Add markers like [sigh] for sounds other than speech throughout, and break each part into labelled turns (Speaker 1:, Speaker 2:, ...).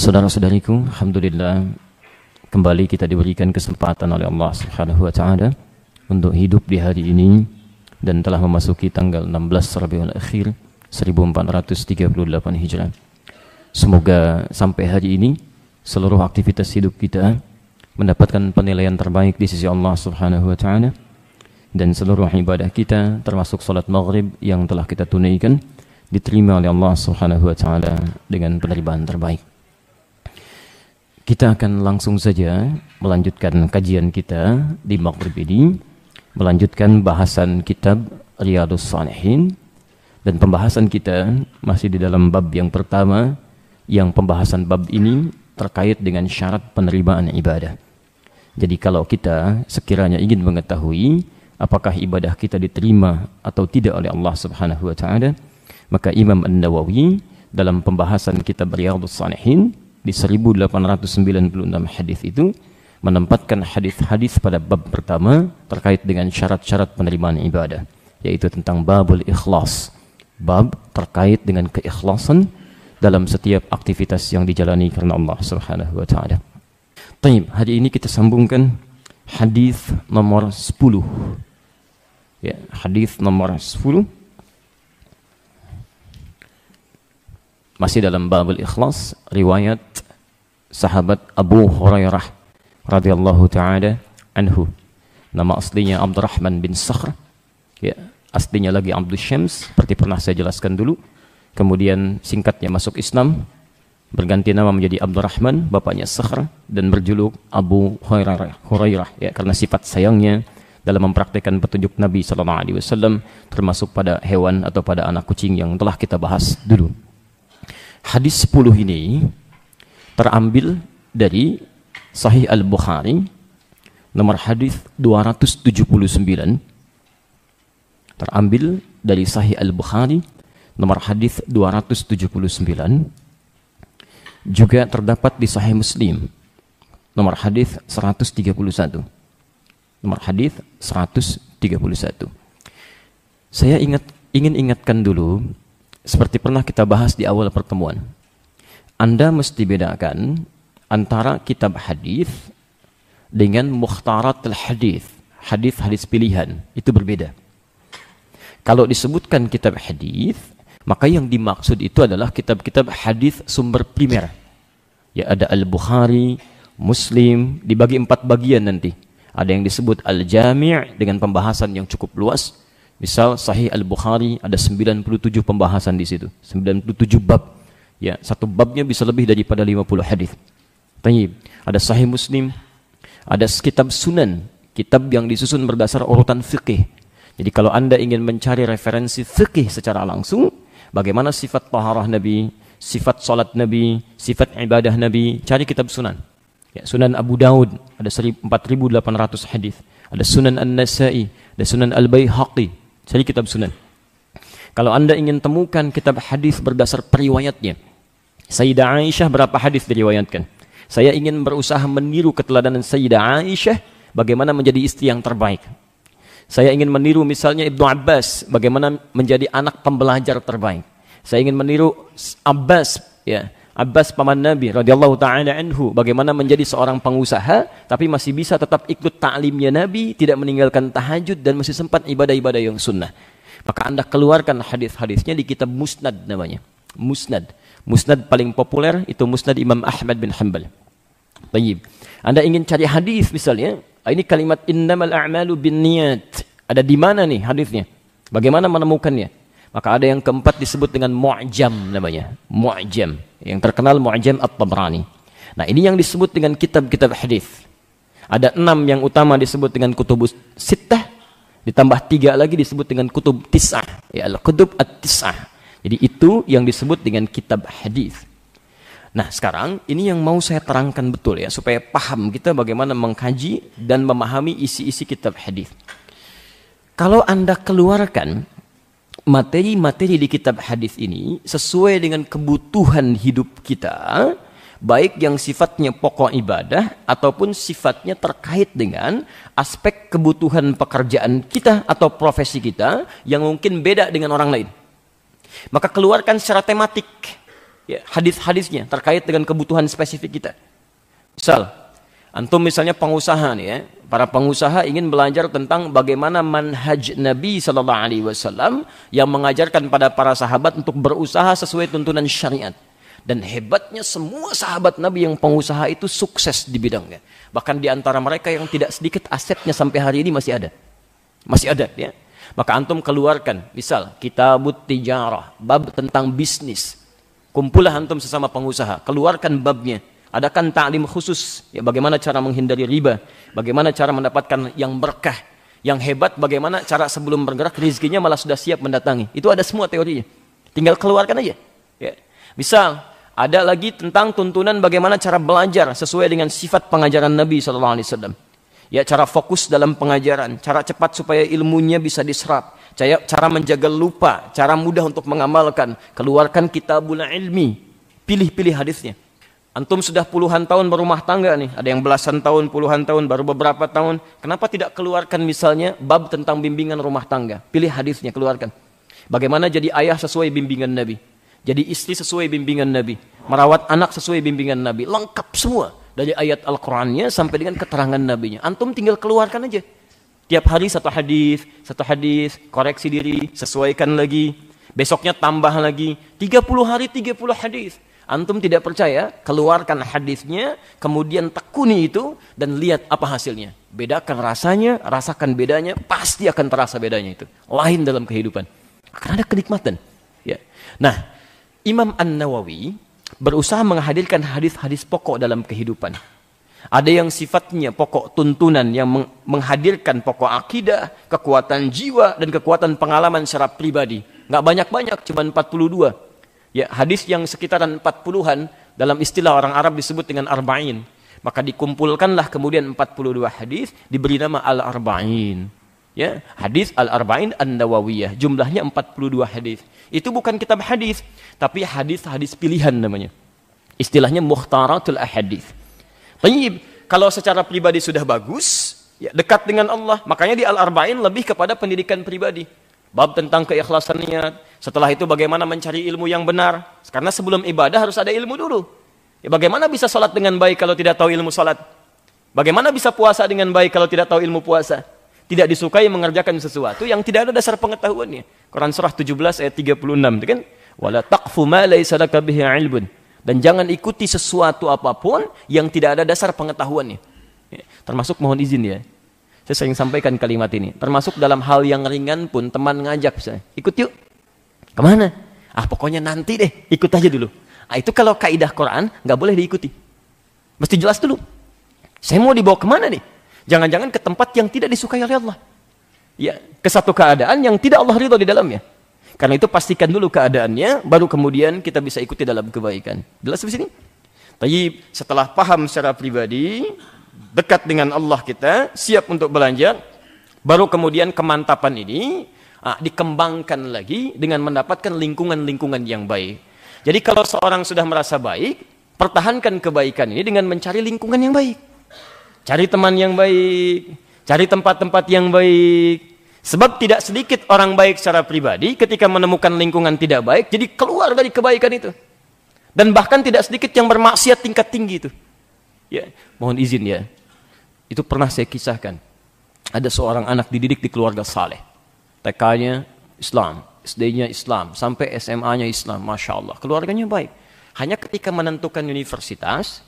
Speaker 1: Saudara-saudariku, alhamdulillah kembali kita diberikan kesempatan oleh Allah Subhanahu wa taala untuk hidup di hari ini dan telah memasuki tanggal 16 Rabiul Akhir 1438 Hijrah. Semoga sampai hari ini seluruh aktivitas hidup kita mendapatkan penilaian terbaik di sisi Allah Subhanahu wa taala dan seluruh ibadah kita termasuk salat maghrib yang telah kita tunaikan diterima oleh Allah Subhanahu wa taala dengan penerimaan terbaik. Kita akan langsung saja melanjutkan kajian kita di maghrib ini, melanjutkan bahasan kitab Riyadus Salihin dan pembahasan kita masih di dalam bab yang pertama yang pembahasan bab ini terkait dengan syarat penerimaan ibadah. Jadi kalau kita sekiranya ingin mengetahui apakah ibadah kita diterima atau tidak oleh Allah Subhanahu wa taala, maka Imam An-Nawawi dalam pembahasan kitab Riyadus Salihin di 1896 hadis itu menempatkan hadis-hadis pada bab pertama terkait dengan syarat-syarat penerimaan ibadah yaitu tentang babul ikhlas bab terkait dengan keikhlasan dalam setiap aktivitas yang dijalani karena Allah Subhanahu wa taala. Baik, hari ini kita sambungkan hadis nomor 10. Ya, hadis nomor 10 Masih dalam babul ikhlas riwayat sahabat Abu Hurairah radhiyallahu taala anhu. Nama aslinya Abdurrahman bin Sakhr. Ya, aslinya lagi Abdul Syams seperti pernah saya jelaskan dulu. Kemudian singkatnya masuk Islam berganti nama menjadi Abdurrahman, bapaknya Sakhr dan berjuluk Abu Hurairah. Hurairah ya karena sifat sayangnya dalam mempraktikkan petunjuk Nabi Sallallahu Alaihi Wasallam termasuk pada hewan atau pada anak kucing yang telah kita bahas dulu. Hadis 10 ini terambil dari Sahih Al-Bukhari nomor hadis 279 terambil dari Sahih Al-Bukhari nomor hadis 279 juga terdapat di Sahih Muslim nomor hadis 131 nomor hadis 131 saya ingat ingin ingatkan dulu seperti pernah kita bahas di awal pertemuan. Anda mesti bedakan antara kitab hadis dengan mukhtarat hadis, hadis-hadis pilihan. Itu berbeda. Kalau disebutkan kitab hadis, maka yang dimaksud itu adalah kitab-kitab hadis sumber primer. Ya ada Al-Bukhari, Muslim, dibagi empat bagian nanti. Ada yang disebut Al-Jami' dengan pembahasan yang cukup luas Misal Sahih Al-Bukhari ada 97 pembahasan di situ, 97 bab. Ya, satu babnya bisa lebih daripada 50 hadis. Tayyib. Ada Sahih Muslim, ada kitab Sunan, kitab yang disusun berdasar urutan fikih. Jadi kalau Anda ingin mencari referensi fikih secara langsung, bagaimana sifat taharah Nabi, sifat salat Nabi, sifat ibadah Nabi, cari kitab Sunan. Ya, Sunan Abu Daud ada 4800 hadis, ada Sunan An-Nasa'i, ada Sunan Al-Baihaqi, jadi kitab sunan. Kalau Anda ingin temukan kitab hadis berdasar periwayatnya. Sayyidah Aisyah berapa hadis diriwayatkan? Saya ingin berusaha meniru keteladanan Sayyidah Aisyah bagaimana menjadi istri yang terbaik. Saya ingin meniru misalnya Ibnu Abbas bagaimana menjadi anak pembelajar terbaik. Saya ingin meniru Abbas ya Abbas paman Nabi radhiyallahu taala anhu bagaimana menjadi seorang pengusaha tapi masih bisa tetap ikut taklimnya Nabi, tidak meninggalkan tahajud dan masih sempat ibadah-ibadah yang sunnah. Maka Anda keluarkan hadis-hadisnya di kitab Musnad namanya. Musnad. Musnad paling populer itu Musnad Imam Ahmad bin Hanbal. Baik. Anda ingin cari hadis misalnya, ah, ini kalimat innamal a'malu bin niat. Ada di mana nih hadisnya? Bagaimana menemukannya? Maka ada yang keempat disebut dengan mu'jam namanya. Mu'jam. Yang terkenal mu'jam at-Tabrani. Nah ini yang disebut dengan kitab-kitab hadis. Ada enam yang utama disebut dengan kutubus sittah. Ditambah tiga lagi disebut dengan kutub tis'ah. Ya al-kutub at-tis'ah. Jadi itu yang disebut dengan kitab hadis. Nah sekarang ini yang mau saya terangkan betul ya supaya paham kita bagaimana mengkaji dan memahami isi-isi kitab hadis. Kalau anda keluarkan materi-materi di kitab hadis ini sesuai dengan kebutuhan hidup kita, baik yang sifatnya pokok ibadah ataupun sifatnya terkait dengan aspek kebutuhan pekerjaan kita atau profesi kita yang mungkin beda dengan orang lain. Maka keluarkan secara tematik ya, hadis-hadisnya terkait dengan kebutuhan spesifik kita. Misal, Antum misalnya pengusaha nih ya, para pengusaha ingin belajar tentang bagaimana manhaj Nabi Shallallahu Alaihi Wasallam yang mengajarkan pada para sahabat untuk berusaha sesuai tuntunan syariat. Dan hebatnya semua sahabat Nabi yang pengusaha itu sukses di bidangnya. Bahkan di antara mereka yang tidak sedikit asetnya sampai hari ini masih ada. Masih ada ya. Maka antum keluarkan, misal kita tijarah, bab tentang bisnis. Kumpulah antum sesama pengusaha, keluarkan babnya Adakan taklim khusus, ya bagaimana cara menghindari riba, bagaimana cara mendapatkan yang berkah, yang hebat, bagaimana cara sebelum bergerak rezekinya malah sudah siap mendatangi. Itu ada semua teorinya. Tinggal keluarkan aja. Ya. Misal, ada lagi tentang tuntunan bagaimana cara belajar sesuai dengan sifat pengajaran Nabi SAW. Ya, cara fokus dalam pengajaran, cara cepat supaya ilmunya bisa diserap, cara, cara menjaga lupa, cara mudah untuk mengamalkan, keluarkan kitabul ilmi, pilih-pilih hadisnya. Antum sudah puluhan tahun berumah tangga nih, ada yang belasan tahun, puluhan tahun, baru beberapa tahun. Kenapa tidak keluarkan misalnya bab tentang bimbingan rumah tangga? Pilih hadisnya, keluarkan. Bagaimana jadi ayah sesuai bimbingan Nabi? Jadi istri sesuai bimbingan Nabi, merawat anak sesuai bimbingan Nabi, lengkap semua dari ayat Al-Qur'annya sampai dengan keterangan nabinya. Antum tinggal keluarkan aja. Tiap hari satu hadis, satu hadis, koreksi diri, sesuaikan lagi. Besoknya tambah lagi, 30 hari 30 hadis. Antum tidak percaya, keluarkan hadisnya, kemudian tekuni itu dan lihat apa hasilnya. Bedakan rasanya, rasakan bedanya, pasti akan terasa bedanya itu. Lain dalam kehidupan. Akan ada kenikmatan. Ya. Nah, Imam An-Nawawi berusaha menghadirkan hadis-hadis pokok dalam kehidupan. Ada yang sifatnya pokok tuntunan yang menghadirkan pokok akidah, kekuatan jiwa dan kekuatan pengalaman secara pribadi. Nggak banyak-banyak, cuma 42 Ya, hadis yang sekitaran 40-an dalam istilah orang Arab disebut dengan arba'in. Maka dikumpulkanlah kemudian 42 hadis diberi nama al-arba'in. Ya, hadis al-arba'in an-nawawiyah. Jumlahnya 42 hadis. Itu bukan kitab hadis, tapi hadis-hadis pilihan namanya. Istilahnya muhtaratul ahadis. Tayyib, kalau secara pribadi sudah bagus, ya, dekat dengan Allah, makanya di al-arba'in lebih kepada pendidikan pribadi. Bab tentang keikhlasan niat, setelah itu bagaimana mencari ilmu yang benar? Karena sebelum ibadah harus ada ilmu dulu. Ya bagaimana bisa sholat dengan baik kalau tidak tahu ilmu sholat? Bagaimana bisa puasa dengan baik kalau tidak tahu ilmu puasa? Tidak disukai mengerjakan sesuatu yang tidak ada dasar pengetahuannya. Quran surah 17 ayat 36 itu kan? Wala taqfu ma laysa bihi ilmun. Dan jangan ikuti sesuatu apapun yang tidak ada dasar pengetahuannya. Ya, termasuk mohon izin ya. Saya sering sampaikan kalimat ini. Termasuk dalam hal yang ringan pun teman ngajak saya Ikut yuk Kemana? Ah pokoknya nanti deh, ikut aja dulu. Ah itu kalau kaidah Quran nggak boleh diikuti. Mesti jelas dulu. Saya mau dibawa kemana nih? Jangan-jangan ke tempat yang tidak disukai oleh Allah. Ya, ke satu keadaan yang tidak Allah ridho di dalamnya. Karena itu pastikan dulu keadaannya, baru kemudian kita bisa ikuti dalam kebaikan. Jelas di sini? Tapi setelah paham secara pribadi, dekat dengan Allah kita, siap untuk belanja, baru kemudian kemantapan ini ah, dikembangkan lagi dengan mendapatkan lingkungan-lingkungan yang baik. Jadi kalau seorang sudah merasa baik, pertahankan kebaikan ini dengan mencari lingkungan yang baik. Cari teman yang baik, cari tempat-tempat yang baik. Sebab tidak sedikit orang baik secara pribadi ketika menemukan lingkungan tidak baik, jadi keluar dari kebaikan itu. Dan bahkan tidak sedikit yang bermaksiat tingkat tinggi itu. Ya, mohon izin ya. Itu pernah saya kisahkan. Ada seorang anak dididik di keluarga saleh TK-nya Islam, SD-nya Islam, sampai SMA-nya Islam, Masya Allah. Keluarganya baik. Hanya ketika menentukan universitas,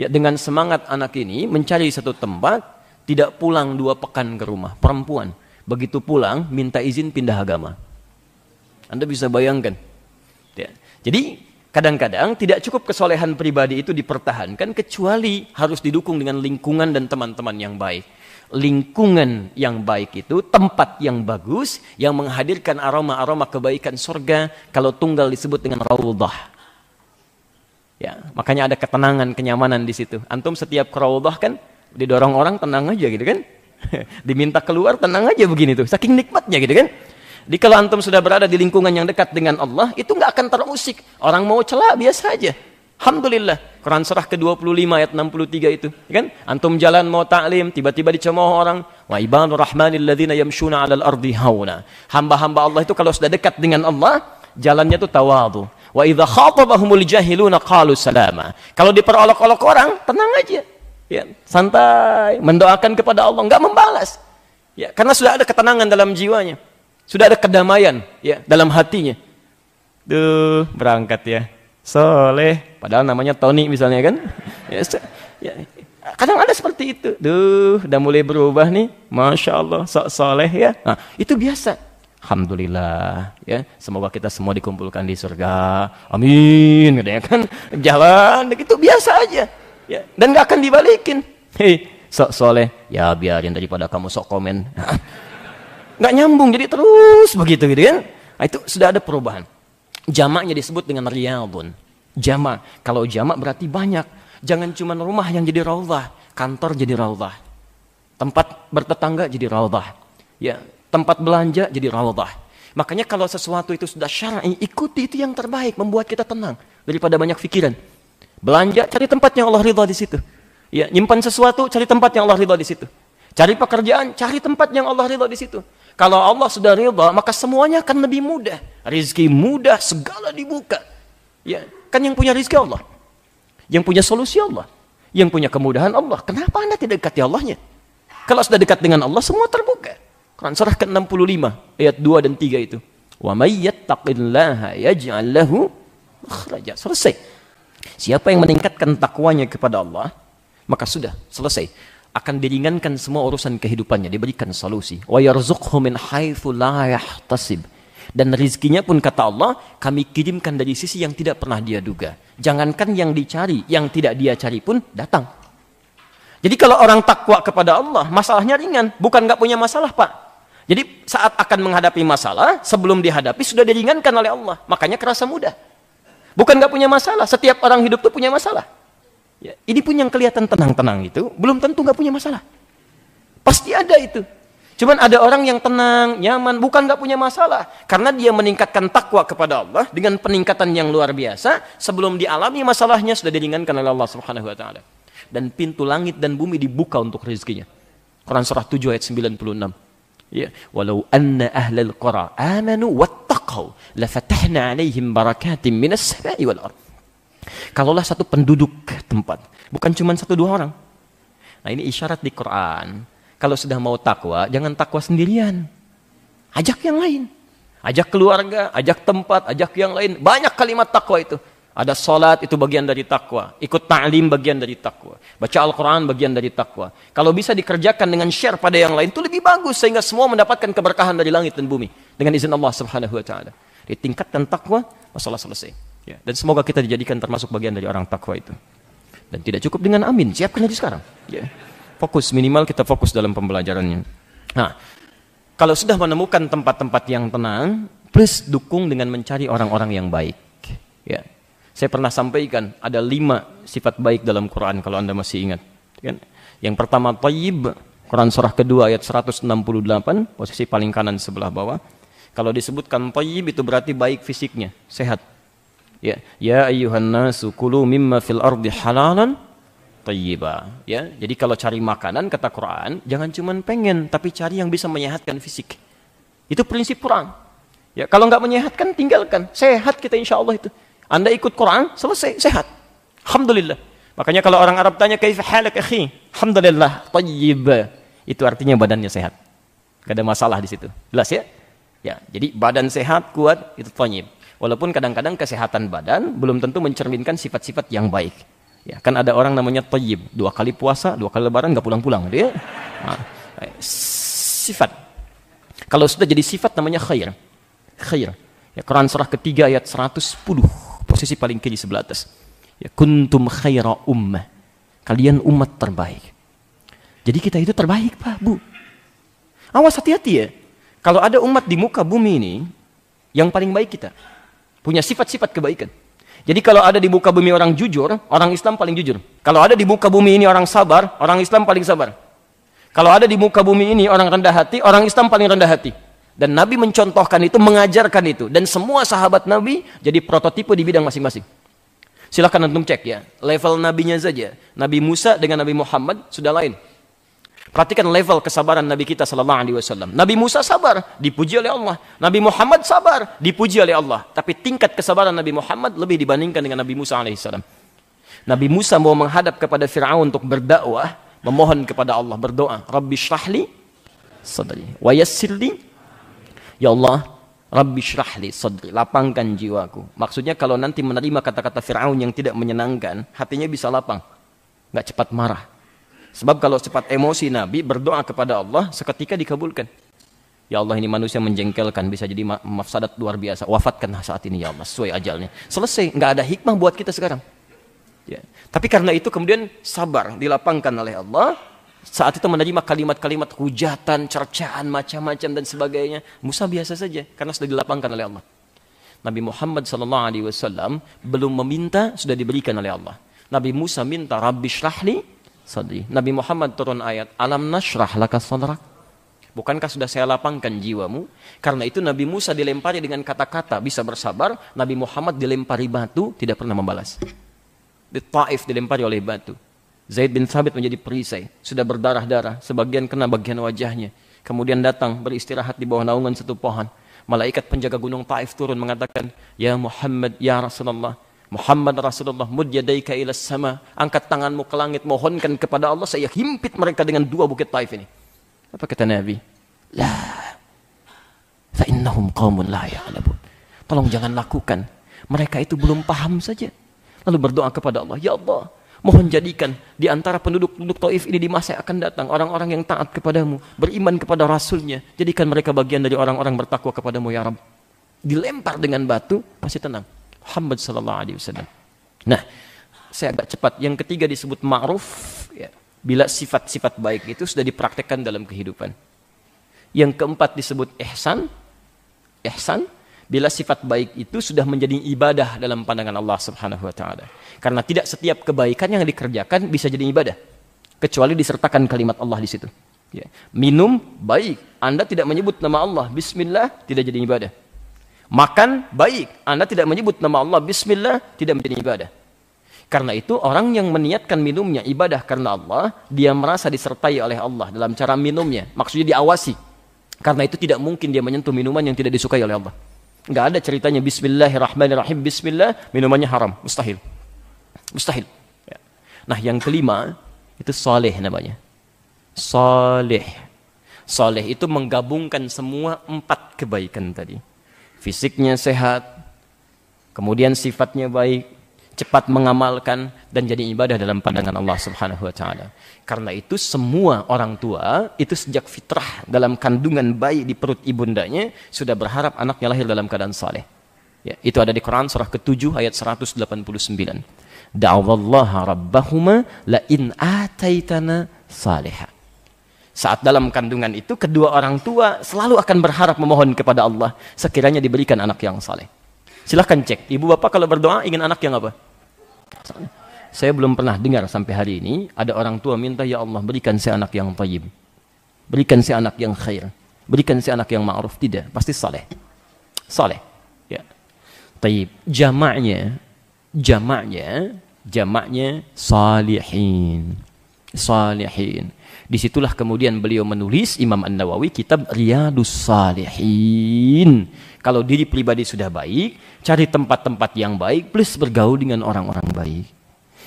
Speaker 1: ya dengan semangat anak ini mencari satu tempat, tidak pulang dua pekan ke rumah, perempuan. Begitu pulang, minta izin pindah agama. Anda bisa bayangkan. Ya. Jadi kadang-kadang tidak cukup kesolehan pribadi itu dipertahankan kecuali harus didukung dengan lingkungan dan teman-teman yang baik lingkungan yang baik itu, tempat yang bagus yang menghadirkan aroma-aroma kebaikan surga kalau tunggal disebut dengan rawdah. Ya, makanya ada ketenangan, kenyamanan di situ. Antum setiap ke rawdah kan didorong orang tenang aja gitu kan? [laughs] Diminta keluar tenang aja begini tuh, saking nikmatnya gitu kan? Di kalau antum sudah berada di lingkungan yang dekat dengan Allah, itu nggak akan terusik. Orang mau celah biasa aja. Alhamdulillah. Quran surah ke-25 ayat 63 itu, ya kan? Antum jalan mau taklim, tiba-tiba dicemooh orang, wa ibadur rahmanil ladzina yamshuna 'alal ardi hauna. Hamba-hamba Allah itu kalau sudah dekat dengan Allah, jalannya itu tawadhu. Wa idza khatabahumul jahiluna qalu salama. Kalau diperolok-olok orang, tenang aja. Ya, santai, mendoakan kepada Allah, enggak membalas. Ya, karena sudah ada ketenangan dalam jiwanya. Sudah ada kedamaian ya dalam hatinya. Duh, berangkat ya. Soleh, padahal namanya Tony misalnya kan. Ya, ya, kadang ada seperti itu. Duh, udah mulai berubah nih. Masya Allah, sok soleh ya. Nah, itu biasa. Alhamdulillah ya semoga kita semua dikumpulkan di surga amin gitu ya kan jalan itu biasa aja ya dan gak akan dibalikin hei sok soleh ya biarin daripada kamu sok komen [laughs] gak nyambung jadi terus begitu gitu kan nah, itu sudah ada perubahan Jamaknya disebut dengan riyadun. Jamak. Kalau jamak berarti banyak. Jangan cuma rumah yang jadi raudhah, kantor jadi raudhah. Tempat bertetangga jadi raudhah. Ya, tempat belanja jadi raudhah. Makanya kalau sesuatu itu sudah syar'i, ikuti itu yang terbaik, membuat kita tenang daripada banyak pikiran. Belanja cari tempat yang Allah ridha di situ. Ya, nyimpan sesuatu cari tempat yang Allah ridha di situ. Cari pekerjaan, cari tempat yang Allah ridha di situ. Kalau Allah sudah ridha, maka semuanya akan lebih mudah. Rizki mudah, segala dibuka. Ya, kan yang punya rizki Allah. Yang punya solusi Allah. Yang punya kemudahan Allah. Kenapa Anda tidak dekati Allahnya? Kalau sudah dekat dengan Allah, semua terbuka. Quran surah ke-65 ayat 2 dan 3 itu. Wa يَتَّقِ اللَّهَ يَجْعَلْ لَهُ makhraja. Selesai. Siapa yang meningkatkan takwanya kepada Allah, maka sudah selesai akan diringankan semua urusan kehidupannya, diberikan solusi. Wa yarzuqhu min haitsu la yahtasib. Dan rizkinya pun kata Allah, kami kirimkan dari sisi yang tidak pernah dia duga. Jangankan yang dicari, yang tidak dia cari pun datang. Jadi kalau orang takwa kepada Allah, masalahnya ringan. Bukan nggak punya masalah, Pak. Jadi saat akan menghadapi masalah, sebelum dihadapi sudah diringankan oleh Allah. Makanya kerasa mudah. Bukan nggak punya masalah. Setiap orang hidup tuh punya masalah. Ya, ini pun yang kelihatan tenang-tenang itu belum tentu nggak punya masalah. Pasti ada itu. Cuman ada orang yang tenang, nyaman, bukan nggak punya masalah. Karena dia meningkatkan takwa kepada Allah dengan peningkatan yang luar biasa. Sebelum dialami masalahnya sudah diringankan oleh Allah Subhanahu Wa Taala. Dan pintu langit dan bumi dibuka untuk rezekinya. Quran surah 7 ayat 96. Ya, walau anna ahlal qura amanu wattaqau lafatahna alaihim barakatim minas sama'i wal ardh. Kalaulah satu penduduk tempat, bukan cuma satu dua orang. Nah ini isyarat di Quran. Kalau sudah mau takwa, jangan takwa sendirian. Ajak yang lain. Ajak keluarga, ajak tempat, ajak yang lain. Banyak kalimat takwa itu. Ada sholat itu bagian dari takwa. Ikut ta'lim bagian dari takwa. Baca Al-Quran bagian dari takwa. Kalau bisa dikerjakan dengan share pada yang lain itu lebih bagus. Sehingga semua mendapatkan keberkahan dari langit dan bumi. Dengan izin Allah subhanahu wa ta'ala. Ditingkatkan takwa, masalah selesai. Ya, dan semoga kita dijadikan termasuk bagian dari orang takwa itu. Dan tidak cukup dengan amin, siapkan aja sekarang. Ya. Fokus minimal kita fokus dalam pembelajarannya. Nah, kalau sudah menemukan tempat-tempat yang tenang, please dukung dengan mencari orang-orang yang baik. Ya. Saya pernah sampaikan ada lima sifat baik dalam Quran kalau anda masih ingat. Kan? Yang pertama tayyib, Quran surah kedua ayat 168, posisi paling kanan sebelah bawah. Kalau disebutkan tayyib itu berarti baik fisiknya, sehat ya ya ayuhan nasu kulu mimma fil ardi halalan tayyiba ya jadi kalau cari makanan kata Quran jangan cuma pengen tapi cari yang bisa menyehatkan fisik itu prinsip Quran ya kalau nggak menyehatkan tinggalkan sehat kita insya Allah itu anda ikut Quran selesai sehat alhamdulillah makanya kalau orang Arab tanya kaif halak akhi alhamdulillah tayyiba itu artinya badannya sehat gak ada masalah di situ jelas ya ya jadi badan sehat kuat itu thayyib Walaupun kadang-kadang kesehatan badan belum tentu mencerminkan sifat-sifat yang baik. Ya, kan ada orang namanya tayyib, dua kali puasa, dua kali lebaran nggak pulang-pulang dia. Nah, sifat. Kalau sudah jadi sifat namanya khair. Khair. Ya, Quran surah ketiga ayat 110, posisi paling kiri sebelah atas. Ya, kuntum khaira ummah. Kalian umat terbaik. Jadi kita itu terbaik, Pak, Bu. Awas hati-hati ya. Kalau ada umat di muka bumi ini, yang paling baik kita. Punya sifat-sifat kebaikan. Jadi kalau ada di muka bumi orang jujur, orang Islam paling jujur. Kalau ada di muka bumi ini orang sabar, orang Islam paling sabar. Kalau ada di muka bumi ini orang rendah hati, orang Islam paling rendah hati. Dan Nabi mencontohkan itu, mengajarkan itu. Dan semua sahabat Nabi jadi prototipe di bidang masing-masing. Silahkan antum cek ya, level nabinya saja. Nabi Musa dengan Nabi Muhammad sudah lain. Perhatikan level kesabaran Nabi kita sallallahu alaihi wasallam. Nabi Musa sabar, dipuji oleh Allah. Nabi Muhammad sabar, dipuji oleh Allah. Tapi tingkat kesabaran Nabi Muhammad lebih dibandingkan dengan Nabi Musa alaihi salam. Nabi Musa mau menghadap kepada Firaun untuk berdakwah, memohon kepada Allah berdoa, "Rabbi syrahli sadri wa yassirli." Ya Allah, Rabbi syrahli sadri, lapangkan jiwaku. Maksudnya kalau nanti menerima kata-kata Firaun yang tidak menyenangkan, hatinya bisa lapang, Enggak cepat marah Sebab kalau cepat emosi Nabi berdoa kepada Allah seketika dikabulkan. Ya Allah ini manusia menjengkelkan bisa jadi mafsadat luar biasa. Wafatkan saat ini ya Allah sesuai ajalnya. Selesai, nggak ada hikmah buat kita sekarang. Ya. Tapi karena itu kemudian sabar dilapangkan oleh Allah. Saat itu menerima kalimat-kalimat hujatan, cercaan macam-macam dan sebagainya. Musa biasa saja karena sudah dilapangkan oleh Allah. Nabi Muhammad saw belum meminta sudah diberikan oleh Allah. Nabi Musa minta Rabbi syrahli sadri. Nabi Muhammad turun ayat, alam nasrah laka sadrak. Bukankah sudah saya lapangkan jiwamu? Karena itu Nabi Musa dilempari dengan kata-kata bisa bersabar, Nabi Muhammad dilempari batu tidak pernah membalas. Di Taif dilempari oleh batu. Zaid bin Sabit menjadi perisai, sudah berdarah-darah, sebagian kena bagian wajahnya. Kemudian datang beristirahat di bawah naungan satu pohon. Malaikat penjaga gunung Taif turun mengatakan, "Ya Muhammad, ya Rasulullah, Muhammad Rasulullah mud ila sama angkat tanganmu ke langit mohonkan kepada Allah saya himpit mereka dengan dua bukit Taif ini apa kata Nabi la fa innahum qaumun la ya'lamun tolong jangan lakukan mereka itu belum paham saja lalu berdoa kepada Allah ya Allah mohon jadikan di antara penduduk-penduduk Taif ini di masa yang akan datang orang-orang yang taat kepadamu beriman kepada rasulnya jadikan mereka bagian dari orang-orang bertakwa kepadamu ya Rabb dilempar dengan batu pasti tenang Muhammad sallallahu alaihi wasallam. Nah, saya agak cepat. Yang ketiga disebut ma'ruf ya, bila sifat-sifat baik itu sudah dipraktekkan dalam kehidupan. Yang keempat disebut ihsan. Ihsan bila sifat baik itu sudah menjadi ibadah dalam pandangan Allah Subhanahu wa taala. Karena tidak setiap kebaikan yang dikerjakan bisa jadi ibadah kecuali disertakan kalimat Allah di situ. Ya. Minum baik, Anda tidak menyebut nama Allah, bismillah tidak jadi ibadah. Makan baik, Anda tidak menyebut nama Allah bismillah tidak menjadi ibadah. Karena itu orang yang meniatkan minumnya ibadah karena Allah, dia merasa disertai oleh Allah dalam cara minumnya. Maksudnya diawasi. Karena itu tidak mungkin dia menyentuh minuman yang tidak disukai oleh Allah. Nggak ada ceritanya bismillahirrahmanirrahim, bismillah, minumannya haram. Mustahil. Mustahil. Ya. Nah yang kelima, itu soleh namanya. Soleh. Soleh itu menggabungkan semua empat kebaikan tadi fisiknya sehat, kemudian sifatnya baik, cepat mengamalkan dan jadi ibadah dalam pandangan Allah Subhanahu wa taala. Karena itu semua orang tua itu sejak fitrah dalam kandungan bayi di perut ibundanya sudah berharap anaknya lahir dalam keadaan saleh. Ya, itu ada di Quran surah ke-7 ayat 189. Da'awallaha rabbahuma la in ataitana salihah. Saat dalam kandungan itu, kedua orang tua selalu akan berharap memohon kepada Allah sekiranya diberikan anak yang saleh. Silahkan cek, ibu bapak kalau berdoa ingin anak yang apa? Saya belum pernah dengar sampai hari ini ada orang tua minta ya Allah berikan saya anak yang tayyib. Berikan saya anak yang khair. Berikan saya anak yang ma'ruf. Tidak, pasti saleh. Saleh. Ya. Tayyib. Jamaknya jamaknya jamaknya salihin. Salihin. Disitulah kemudian beliau menulis Imam An-Nawawi kitab Riyadus Salihin. Kalau diri pribadi sudah baik, cari tempat-tempat yang baik, plus bergaul dengan orang-orang baik.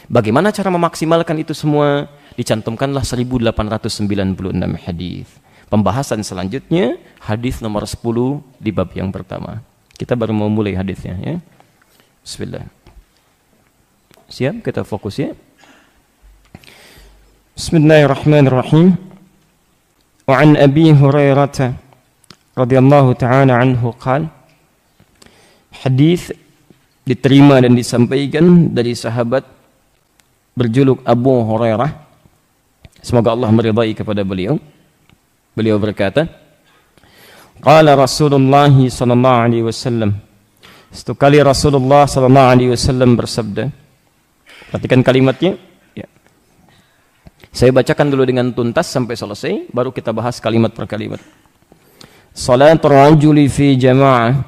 Speaker 1: Bagaimana cara memaksimalkan itu semua? Dicantumkanlah 1896 hadis. Pembahasan selanjutnya hadis nomor 10 di bab yang pertama. Kita baru mau mulai hadisnya ya. Bismillah. Siap kita fokus ya. بسم الله الرحمن الرحيم وعن أبي هريرة رضي الله تعالى عنه قال حديث diterima dan disampaikan dari sahabat berjuluk Abu Hurairah semoga Allah meridai kepada beliau beliau berkata qala Rasulullah sallallahu alaihi wasallam satu kali Rasulullah sallallahu alaihi wasallam bersabda perhatikan kalimatnya saya bacakan dulu dengan tuntas sampai selesai, baru kita bahas kalimat per kalimat. Salat rajuli fi jamaah.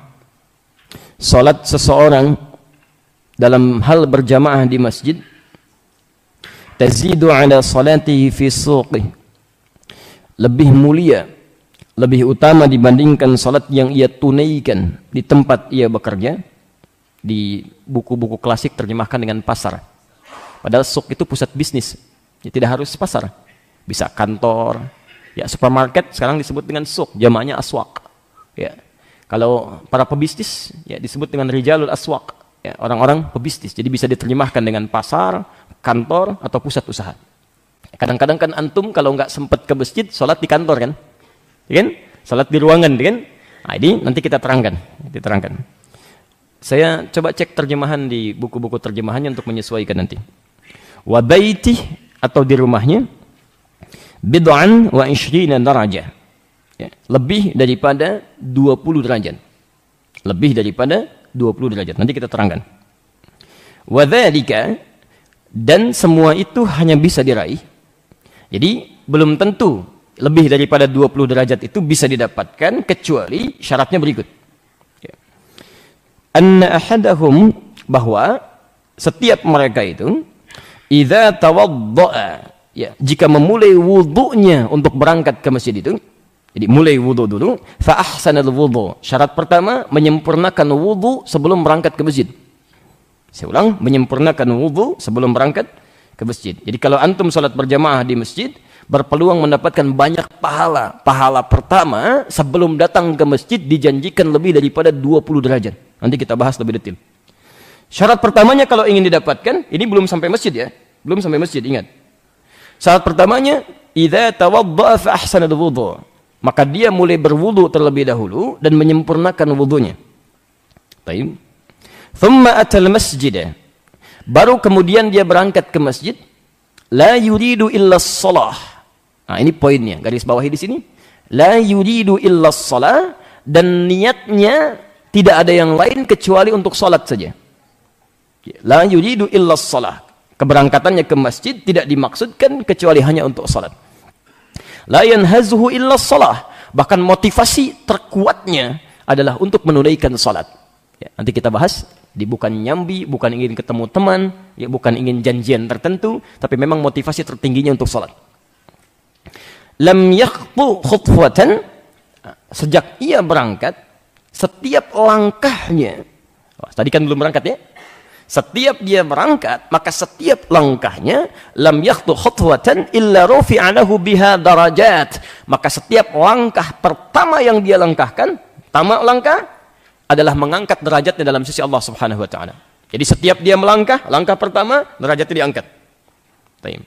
Speaker 1: Salat seseorang dalam hal berjamaah di masjid tazidu ala salatihi fi suqih. Lebih mulia, lebih utama dibandingkan salat yang ia tunaikan di tempat ia bekerja. Di buku-buku klasik terjemahkan dengan pasar. Padahal suq itu pusat bisnis, Ya, tidak harus pasar. Bisa kantor. Ya, supermarket sekarang disebut dengan suk, jamaknya aswak. Ya. Kalau para pebisnis ya disebut dengan rijalul aswak. Ya, orang-orang pebisnis. Jadi bisa diterjemahkan dengan pasar, kantor atau pusat usaha. Kadang-kadang kan antum kalau nggak sempat ke masjid, sholat di kantor kan? Ya kan? Sholat di ruangan ya kan? Nah, ini nanti kita terangkan, diterangkan. Saya coba cek terjemahan di buku-buku terjemahannya untuk menyesuaikan nanti. Wa baiti atau di rumahnya bid'an wa ishrina darajah. Ya, lebih daripada 20 derajat. Lebih daripada 20 derajat. Nanti kita terangkan. dhalika dan semua itu hanya bisa diraih. Jadi belum tentu lebih daripada 20 derajat itu bisa didapatkan kecuali syaratnya berikut. Ya. Anna ahadahum bahwa setiap mereka itu idza tawaddaa ya jika memulai wudhunya untuk berangkat ke masjid itu jadi mulai wudhu dulu fa ahsanal wudhu syarat pertama menyempurnakan wudhu sebelum berangkat ke masjid saya ulang menyempurnakan wudhu sebelum berangkat ke masjid jadi kalau antum salat berjamaah di masjid berpeluang mendapatkan banyak pahala pahala pertama sebelum datang ke masjid dijanjikan lebih daripada 20 derajat nanti kita bahas lebih detail Syarat pertamanya kalau ingin didapatkan, ini belum sampai masjid ya. Belum sampai masjid, ingat. Syarat pertamanya, idza tawadda'a fa wudhu. Maka dia mulai berwudu terlebih dahulu dan menyempurnakan wudhunya. Taim, Thumma atal masjid. Baru kemudian dia berangkat ke masjid. La yuridu illa salah. Nah, ini poinnya, garis bawah di sini. La yuridu illa salah dan niatnya tidak ada yang lain kecuali untuk salat saja. La yuridu illa salah. Keberangkatannya ke masjid tidak dimaksudkan kecuali hanya untuk salat. La yanhazuhu illa salah. Bahkan motivasi terkuatnya adalah untuk menunaikan salat. Ya, nanti kita bahas di bukan nyambi, bukan ingin ketemu teman, ya bukan ingin janjian tertentu, tapi memang motivasi tertingginya untuk salat. Lam yakhtu khutfatan sejak ia berangkat, setiap langkahnya. Oh, tadi kan belum berangkat ya? Setiap dia berangkat, maka setiap langkahnya lam yaktu khutwatan illa rufi'alahu biha darajat. Maka setiap langkah pertama yang dia langkahkan, pertama langkah adalah mengangkat derajatnya dalam sisi Allah Subhanahu wa taala. Jadi setiap dia melangkah, langkah pertama derajatnya diangkat. Taim.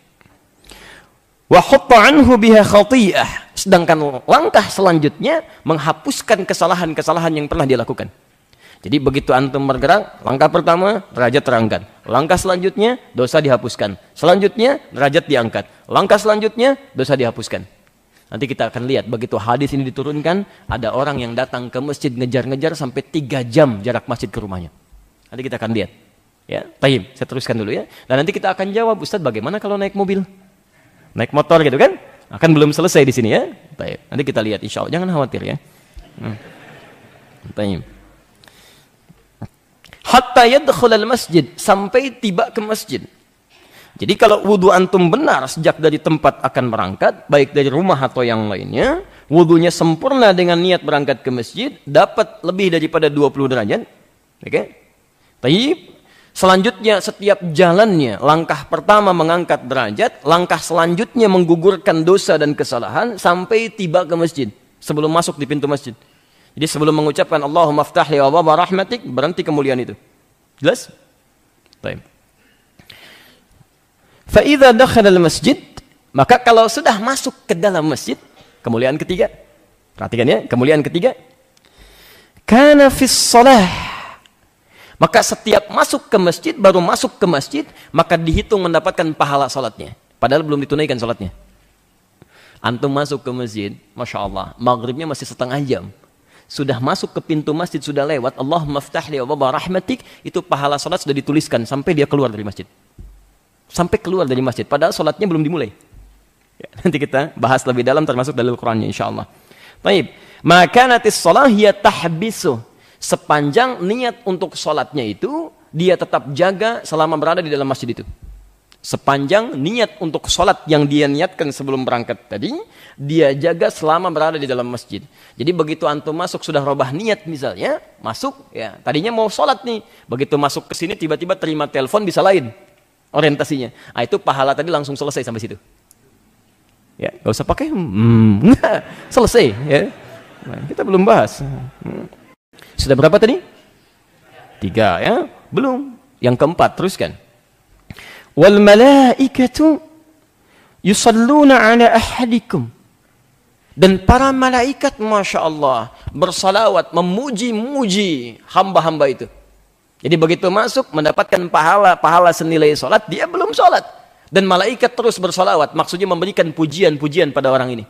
Speaker 1: Wa anhu biha khati'ah. Sedangkan langkah selanjutnya menghapuskan kesalahan-kesalahan yang pernah dia lakukan. Jadi begitu antum bergerak, langkah pertama derajat terangkat. Langkah selanjutnya dosa dihapuskan. Selanjutnya derajat diangkat. Langkah selanjutnya dosa dihapuskan. Nanti kita akan lihat begitu hadis ini diturunkan, ada orang yang datang ke masjid ngejar-ngejar sampai tiga jam jarak masjid ke rumahnya. Nanti kita akan lihat. Ya, Ta'im saya teruskan dulu ya. Dan nanti kita akan jawab, Ustadz bagaimana kalau naik mobil? Naik motor gitu kan? Akan belum selesai di sini ya. Ta'im Nanti kita lihat insya Allah. Jangan khawatir ya. Hmm. Taib. Hatta yadkhul masjid. Sampai tiba ke masjid. Jadi kalau wudhu antum benar sejak dari tempat akan berangkat, baik dari rumah atau yang lainnya, wudhunya sempurna dengan niat berangkat ke masjid, dapat lebih daripada 20 derajat. Oke? Okay? Tapi selanjutnya setiap jalannya, langkah pertama mengangkat derajat, langkah selanjutnya menggugurkan dosa dan kesalahan sampai tiba ke masjid sebelum masuk di pintu masjid. Jadi sebelum mengucapkan Allahumma aftahli wa baba rahmatik, berhenti kemuliaan itu. Jelas? Baik. Fa'idha dakhala masjid maka kalau sudah masuk ke dalam masjid, kemuliaan ketiga. Perhatikan ya, kemuliaan ketiga. Kana fis salah. Maka setiap masuk ke masjid, baru masuk ke masjid, maka dihitung mendapatkan pahala salatnya. Padahal belum ditunaikan salatnya. Antum masuk ke masjid, Masya Allah, maghribnya masih setengah jam sudah masuk ke pintu masjid, sudah lewat, Allah maftah wa rahmatik, itu pahala sholat sudah dituliskan sampai dia keluar dari masjid. Sampai keluar dari masjid, padahal sholatnya belum dimulai. Ya, [laughs] nanti kita bahas lebih dalam termasuk dalil Qur'annya insyaAllah. Baik, maka nanti sholat tahbisu. Sepanjang niat untuk sholatnya itu, dia tetap jaga selama berada di dalam masjid itu. Sepanjang niat untuk sholat yang dia niatkan sebelum berangkat tadi, dia jaga selama berada di dalam masjid. Jadi begitu antum masuk sudah robah niat misalnya, masuk ya. Tadinya mau sholat nih, begitu masuk ke sini tiba-tiba terima telepon bisa lain orientasinya. Nah, itu pahala tadi langsung selesai sampai situ. Ya, gak usah pakai hmm, [laughs] selesai ya. Nah, kita belum bahas. Hmm. Sudah berapa tadi? Tiga ya, belum. Yang keempat teruskan. Wal malaikatu yusalluna ala ahadikum dan para malaikat Masya Allah bersalawat memuji-muji hamba-hamba itu. Jadi begitu masuk mendapatkan pahala pahala senilai sholat, dia belum sholat. Dan malaikat terus bersalawat, maksudnya memberikan pujian-pujian pada orang ini.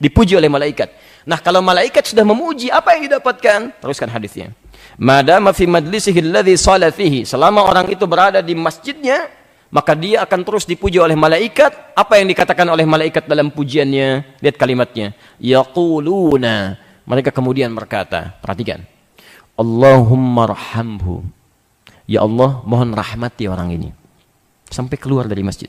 Speaker 1: Dipuji oleh malaikat. Nah kalau malaikat sudah memuji, apa yang didapatkan? Teruskan hadisnya. Madama fi madlisihi alladhi fihi. Selama orang itu berada di masjidnya, maka dia akan terus dipuji oleh malaikat. Apa yang dikatakan oleh malaikat dalam pujiannya? Lihat kalimatnya. Yaquluna. Mereka kemudian berkata, perhatikan. Allahumma rahamhu. Ya Allah, mohon rahmati orang ini. Sampai keluar dari masjid.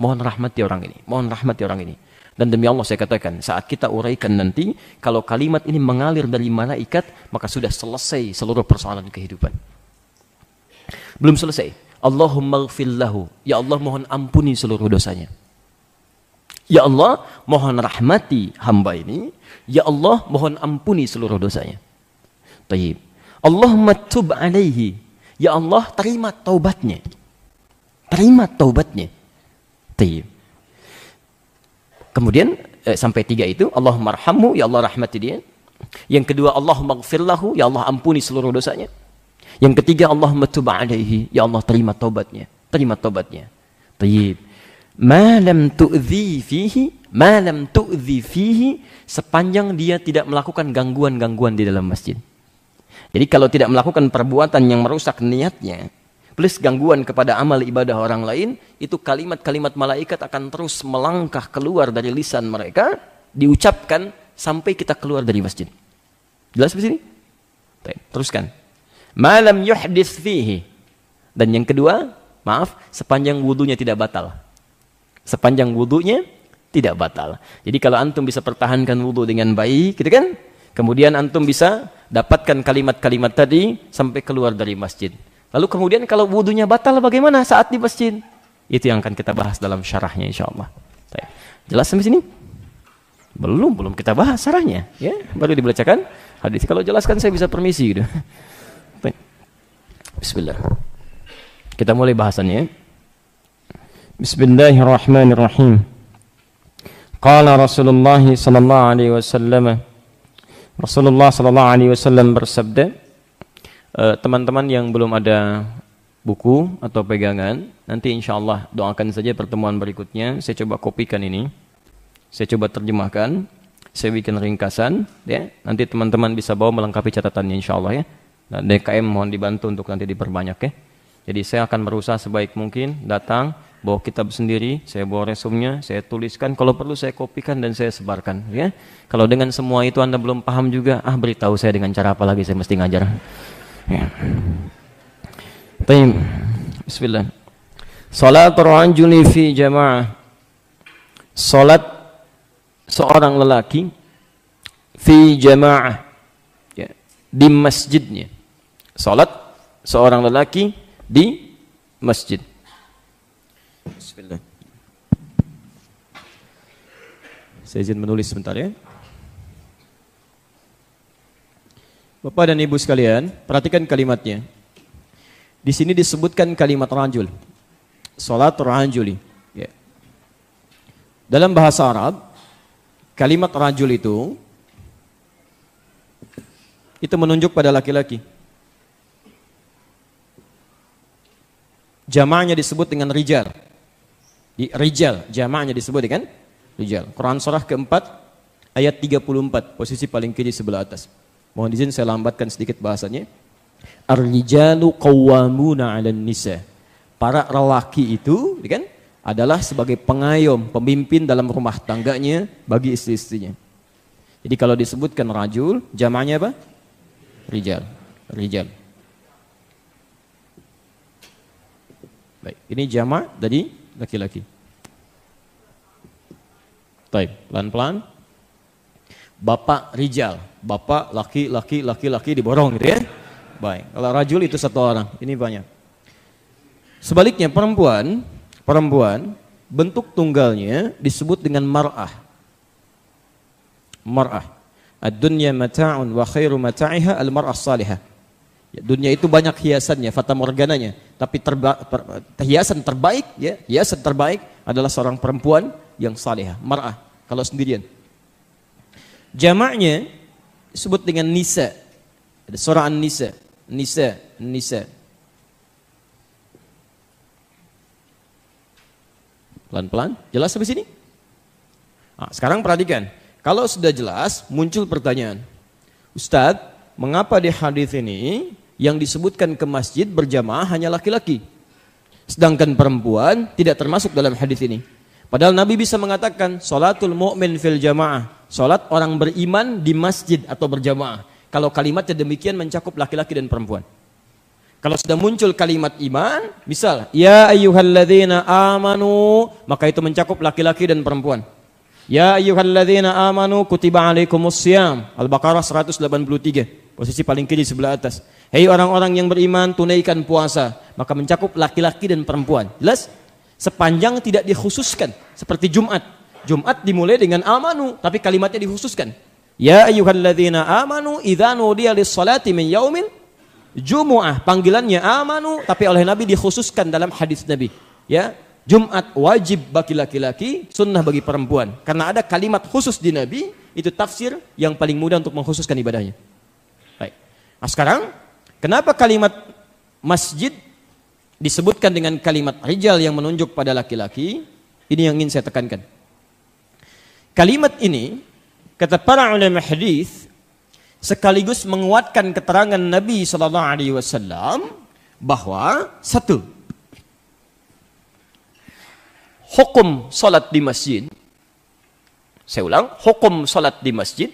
Speaker 1: Mohon rahmati orang ini. Mohon rahmati orang ini. Dan demi Allah saya katakan, saat kita uraikan nanti, kalau kalimat ini mengalir dari malaikat, maka sudah selesai seluruh persoalan kehidupan. Belum selesai. Allahumma lahu. Ya Allah mohon ampuni seluruh dosanya. Ya Allah mohon rahmati hamba ini. Ya Allah mohon ampuni seluruh dosanya. Taib. Allahumma tub alaihi. Ya Allah terima taubatnya. Terima taubatnya. Taib. Kemudian eh, sampai tiga itu Allahumma rahmu. Ya Allah rahmati dia. Yang kedua Allahumma gfirlahu. Ya Allah ampuni seluruh dosanya. Yang ketiga Allah tub alaihi. Ya Allah terima taubatnya. Terima taubatnya. Tayyib. Ma lam tu'zi fihi, ma lam tu'zi fihi sepanjang dia tidak melakukan gangguan-gangguan di dalam masjid. Jadi kalau tidak melakukan perbuatan yang merusak niatnya, plus gangguan kepada amal ibadah orang lain, itu kalimat-kalimat malaikat akan terus melangkah keluar dari lisan mereka, diucapkan sampai kita keluar dari masjid. Jelas di sini? Teruskan malam yuhdis fihi. Dan yang kedua, maaf, sepanjang wudhunya tidak batal. Sepanjang wudhunya tidak batal. Jadi kalau antum bisa pertahankan wudhu dengan baik, gitu kan? Kemudian antum bisa dapatkan kalimat-kalimat tadi sampai keluar dari masjid. Lalu kemudian kalau wudhunya batal bagaimana saat di masjid? Itu yang akan kita bahas dalam syarahnya insya Allah. Jelas sampai sini? Belum, belum kita bahas syarahnya. ya Baru dibacakan hadis. Kalau jelaskan saya bisa permisi gitu. Bismillah. Kita mulai bahasannya. Ya. Bismillahirrahmanirrahim. Qala Rasulullah sallallahu alaihi wasallam Rasulullah sallallahu alaihi wasallam bersabda eh, teman-teman uh, yang belum ada buku atau pegangan nanti insyaallah doakan saja pertemuan berikutnya saya coba kopikan ini saya coba terjemahkan saya bikin ringkasan ya nanti teman-teman bisa bawa melengkapi catatannya insyaallah ya Nah, DKM mohon dibantu untuk nanti diperbanyak ya. Jadi saya akan berusaha sebaik mungkin datang bawa kitab sendiri, saya bawa resumnya, saya tuliskan, kalau perlu saya kopikan dan saya sebarkan ya. Kalau dengan semua itu Anda belum paham juga, ah beritahu saya dengan cara apa lagi saya mesti ngajar. Ya. Taim. Bismillah. Salat rajuli fi jamaah. Salat seorang lelaki fi jamaah ya, di masjidnya salat seorang lelaki di masjid. Saya izin menulis sebentar ya. Bapak dan Ibu sekalian, perhatikan kalimatnya. Di sini disebutkan kalimat rajul. Salat rajuli. Ya. Dalam bahasa Arab, kalimat rajul itu itu menunjuk pada laki-laki. Jamaahnya disebut dengan rijal. Di, rijal, jamaahnya disebut dengan ya rijal. Quran surah keempat ayat 34, posisi paling kiri sebelah atas. Mohon izin saya lambatkan sedikit bahasanya. Ar-rijalu qawwamuna 'alan nisa. Para lelaki itu, ya kan? adalah sebagai pengayom, pemimpin dalam rumah tangganya bagi istri-istrinya. Jadi kalau disebutkan rajul, jamaknya apa? Rijal. Rijal. Baik, ini jamak tadi laki-laki. Baik, pelan-pelan. Bapak rijal, bapak laki-laki laki-laki diborong gitu ya. Baik, kalau rajul itu satu orang, ini banyak. Sebaliknya perempuan, perempuan bentuk tunggalnya disebut dengan mar'ah. Mar'ah. Ad-dunya mata'un wa khairu mata'iha al-mar'ah salihah Ya, dunia itu banyak hiasannya, fata morgananya. Tapi terba, ter, hiasan terbaik, ya, hiasan terbaik adalah seorang perempuan yang salehah, mar'ah, kalau sendirian. Jamaknya disebut dengan nisa. Ada seorang nisa nisa, nisa. Pelan-pelan, jelas sampai sini? Nah, sekarang perhatikan, kalau sudah jelas muncul pertanyaan. Ustadz, mengapa di hadis ini yang disebutkan ke masjid berjamaah hanya laki-laki. Sedangkan perempuan tidak termasuk dalam hadis ini. Padahal Nabi bisa mengatakan salatul mu'min fil jamaah, salat orang beriman di masjid atau berjamaah. Kalau kalimatnya demikian mencakup laki-laki dan perempuan. Kalau sudah muncul kalimat iman, misal ya ayyuhalladzina amanu, maka itu mencakup laki-laki dan perempuan. Ya ayyuhalladzina amanu kutiba alaikumus Al-Baqarah 183 posisi paling kiri sebelah atas. Hei orang-orang yang beriman, tunaikan puasa. Maka mencakup laki-laki dan perempuan. Jelas? Sepanjang tidak dikhususkan. Seperti Jumat. Jumat dimulai dengan amanu, tapi kalimatnya dikhususkan. Ya ayyuhalladzina amanu idza nudiya lis-salati min yaumil Jumu'ah panggilannya amanu tapi oleh Nabi dikhususkan dalam hadis Nabi. Ya, Jumat wajib bagi laki-laki, sunnah bagi perempuan. Karena ada kalimat khusus di Nabi, itu tafsir yang paling mudah untuk mengkhususkan ibadahnya. Nah sekarang, kenapa kalimat masjid disebutkan dengan kalimat rijal yang menunjuk pada laki-laki? Ini yang ingin saya tekankan. Kalimat ini, kata para ulama hadis, sekaligus menguatkan keterangan Nabi saw bahwa satu hukum salat di masjid saya ulang, hukum salat di masjid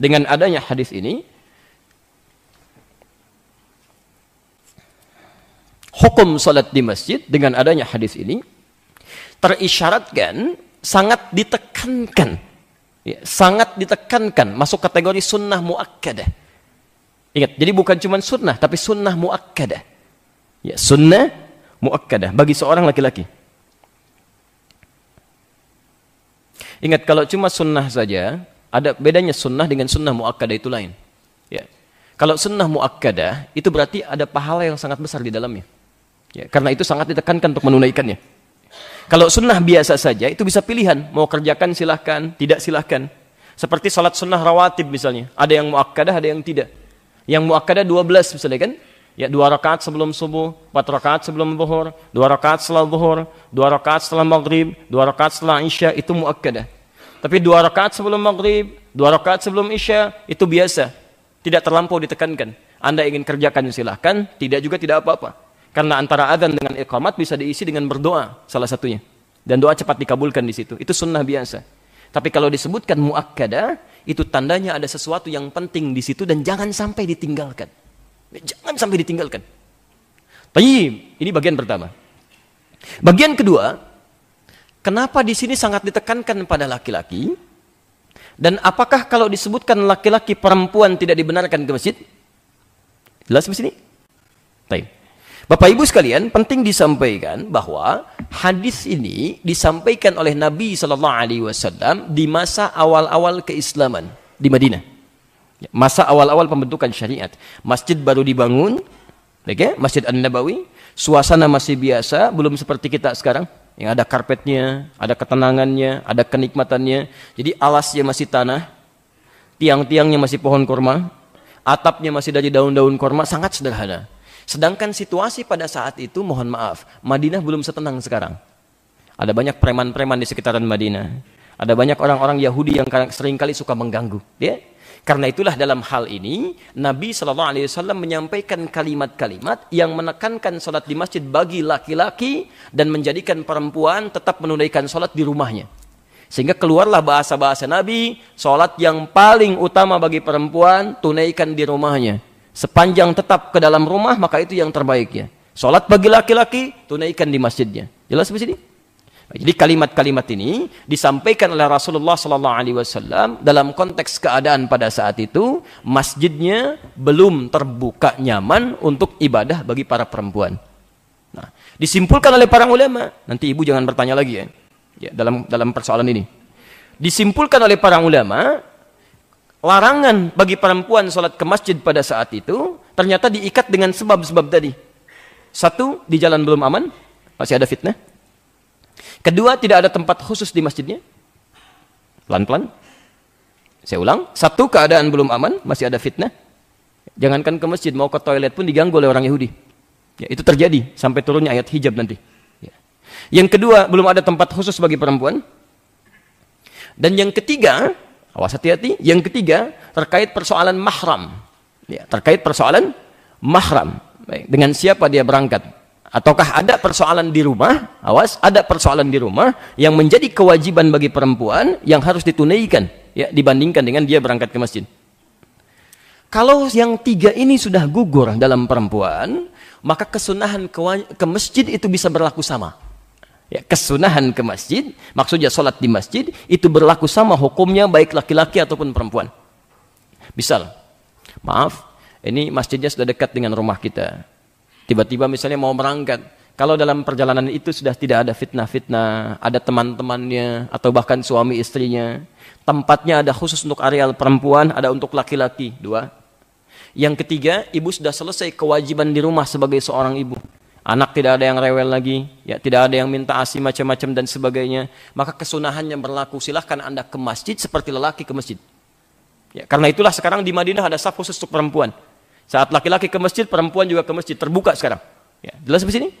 Speaker 1: dengan adanya hadis ini hukum salat di masjid dengan adanya hadis ini terisyaratkan sangat ditekankan ya, sangat ditekankan masuk kategori sunnah muakkadah ingat jadi bukan cuma sunnah tapi sunnah muakkadah ya sunnah muakkadah bagi seorang laki-laki ingat kalau cuma sunnah saja ada bedanya sunnah dengan sunnah muakkadah itu lain ya kalau sunnah muakkadah itu berarti ada pahala yang sangat besar di dalamnya Ya, karena itu sangat ditekankan untuk menunaikannya. Kalau sunnah biasa saja itu bisa pilihan, mau kerjakan silahkan, tidak silahkan. Seperti sholat sunnah rawatib misalnya, ada yang muakkadah, ada yang tidak. Yang muakkadah 12 misalnya kan, ya dua rakaat sebelum subuh, empat rakaat sebelum zuhur, dua rakaat setelah zuhur, dua rakaat setelah maghrib, dua rakaat setelah isya itu muakkadah. Tapi dua rakaat sebelum maghrib, dua rakaat sebelum isya itu biasa, tidak terlampau ditekankan. Anda ingin kerjakan silahkan, tidak juga tidak apa-apa. Karena antara adzan dengan iqamat bisa diisi dengan berdoa salah satunya. Dan doa cepat dikabulkan di situ. Itu sunnah biasa. Tapi kalau disebutkan muakkada, itu tandanya ada sesuatu yang penting di situ dan jangan sampai ditinggalkan. Jangan sampai ditinggalkan. Tayyib, ini bagian pertama. Bagian kedua, kenapa di sini sangat ditekankan pada laki-laki? Dan apakah kalau disebutkan laki-laki perempuan tidak dibenarkan ke masjid? Jelas di sini? Tayyib. Bapak Ibu sekalian, penting disampaikan bahwa hadis ini disampaikan oleh Nabi Shallallahu Alaihi Wasallam di masa awal-awal keislaman di Madinah. Ya, masa awal-awal pembentukan syariat, masjid baru dibangun, okay? masjid An Nabawi, suasana masih biasa, belum seperti kita sekarang yang ada karpetnya, ada ketenangannya, ada kenikmatannya. Jadi alasnya masih tanah, tiang-tiangnya masih pohon kurma, atapnya masih dari daun-daun kurma, sangat sederhana. Sedangkan situasi pada saat itu, mohon maaf, Madinah belum setenang sekarang. Ada banyak preman-preman di sekitaran Madinah. Ada banyak orang-orang Yahudi yang seringkali suka mengganggu. Ya? Karena itulah dalam hal ini, Nabi saw menyampaikan kalimat-kalimat yang menekankan sholat di masjid bagi laki-laki dan menjadikan perempuan tetap menunaikan sholat di rumahnya. Sehingga keluarlah bahasa-bahasa Nabi, sholat yang paling utama bagi perempuan, tunaikan di rumahnya Sepanjang tetap ke dalam rumah maka itu yang terbaiknya. Sholat bagi laki-laki tunaikan di masjidnya. Jelas di sini? Jadi kalimat-kalimat ini disampaikan oleh Rasulullah Sallallahu Alaihi Wasallam dalam konteks keadaan pada saat itu masjidnya belum terbuka nyaman untuk ibadah bagi para perempuan. Nah, disimpulkan oleh para ulama. Nanti ibu jangan bertanya lagi ya, ya dalam dalam persoalan ini. Disimpulkan oleh para ulama larangan bagi perempuan sholat ke masjid pada saat itu ternyata diikat dengan sebab-sebab tadi. Satu, di jalan belum aman, masih ada fitnah. Kedua, tidak ada tempat khusus di masjidnya. Pelan-pelan. Saya ulang, satu keadaan belum aman, masih ada fitnah. Jangankan ke masjid, mau ke toilet pun diganggu oleh orang Yahudi. Ya, itu terjadi sampai turunnya ayat hijab nanti. Ya. Yang kedua, belum ada tempat khusus bagi perempuan. Dan yang ketiga, Awas hati-hati. Yang ketiga, terkait persoalan mahram. Ya, terkait persoalan mahram. Baik, dengan siapa dia berangkat? Ataukah ada persoalan di rumah? Awas, ada persoalan di rumah yang menjadi kewajiban bagi perempuan yang harus ditunaikan ya dibandingkan dengan dia berangkat ke masjid. Kalau yang tiga ini sudah gugur dalam perempuan, maka kesunahan ke, ke masjid itu bisa berlaku sama ya, kesunahan ke masjid, maksudnya sholat di masjid, itu berlaku sama hukumnya baik laki-laki ataupun perempuan. Misal, maaf, ini masjidnya sudah dekat dengan rumah kita. Tiba-tiba misalnya mau berangkat, kalau dalam perjalanan itu sudah tidak ada fitnah-fitnah, ada teman-temannya, atau bahkan suami istrinya. Tempatnya ada khusus untuk areal perempuan, ada untuk laki-laki, dua. Yang ketiga, ibu sudah selesai kewajiban di rumah sebagai seorang ibu anak tidak ada yang rewel lagi, ya tidak ada yang minta asi macam-macam dan sebagainya, maka kesunahan yang berlaku. Silahkan Anda ke masjid seperti lelaki ke masjid. Ya, karena itulah sekarang di Madinah ada saf khusus untuk perempuan. Saat laki-laki ke masjid, perempuan juga ke masjid, terbuka sekarang. Ya, jelas begini.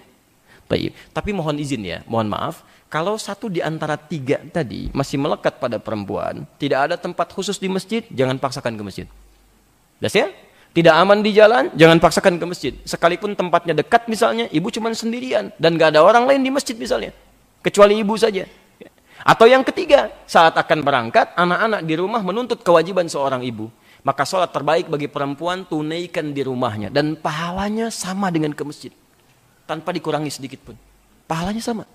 Speaker 1: Baik. Tapi mohon izin ya, mohon maaf, kalau satu di antara tiga tadi masih melekat pada perempuan, tidak ada tempat khusus di masjid, jangan paksakan ke masjid. Jelas ya? tidak aman di jalan, jangan paksakan ke masjid. Sekalipun tempatnya dekat misalnya, ibu cuma sendirian dan gak ada orang lain di masjid misalnya, kecuali ibu saja. Atau yang ketiga, saat akan berangkat, anak-anak di rumah menuntut kewajiban seorang ibu. Maka sholat terbaik bagi perempuan tunaikan di rumahnya dan pahalanya sama dengan ke masjid, tanpa dikurangi sedikit pun. Pahalanya sama.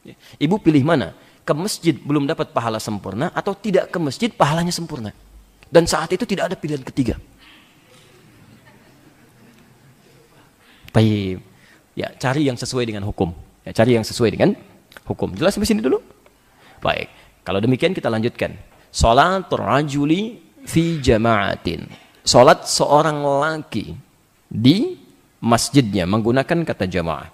Speaker 1: Ya. Ibu pilih mana? Ke masjid belum dapat pahala sempurna atau tidak ke masjid pahalanya sempurna. Dan saat itu tidak ada pilihan ketiga. Baik. Ya, cari yang sesuai dengan hukum. Ya, cari yang sesuai dengan hukum. Jelas sampai sini dulu? Baik. Kalau demikian kita lanjutkan. Salat rajuli fi jama'atin. Salat seorang laki di masjidnya menggunakan kata jamaah.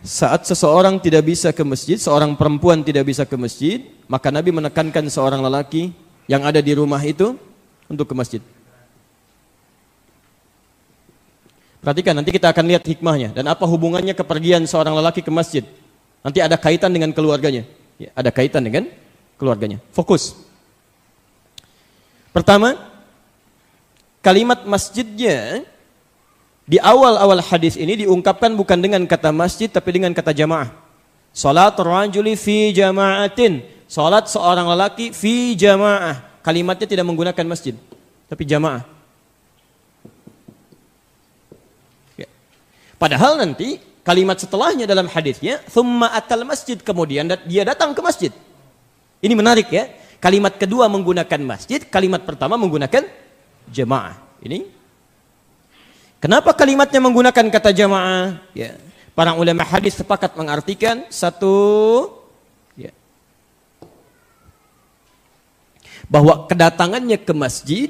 Speaker 1: Saat seseorang tidak bisa ke masjid, seorang perempuan tidak bisa ke masjid, maka Nabi menekankan seorang lelaki yang ada di rumah itu untuk ke masjid. Perhatikan nanti kita akan lihat hikmahnya dan apa hubungannya kepergian seorang lelaki ke masjid. Nanti ada kaitan dengan keluarganya. Ya, ada kaitan dengan keluarganya. Fokus. Pertama, kalimat masjidnya di awal-awal hadis ini diungkapkan bukan dengan kata masjid tapi dengan kata jamaah. Salat rajuli fi jamaatin. Salat seorang lelaki fi jamaah. Kalimatnya tidak menggunakan masjid tapi jamaah. Padahal nanti kalimat setelahnya dalam hadisnya thumma atal masjid kemudian dia datang ke masjid. Ini menarik ya. Kalimat kedua menggunakan masjid, kalimat pertama menggunakan jemaah. Ini Kenapa kalimatnya menggunakan kata jemaah? Ya. Para ulama hadis sepakat mengartikan satu ya. bahwa kedatangannya ke masjid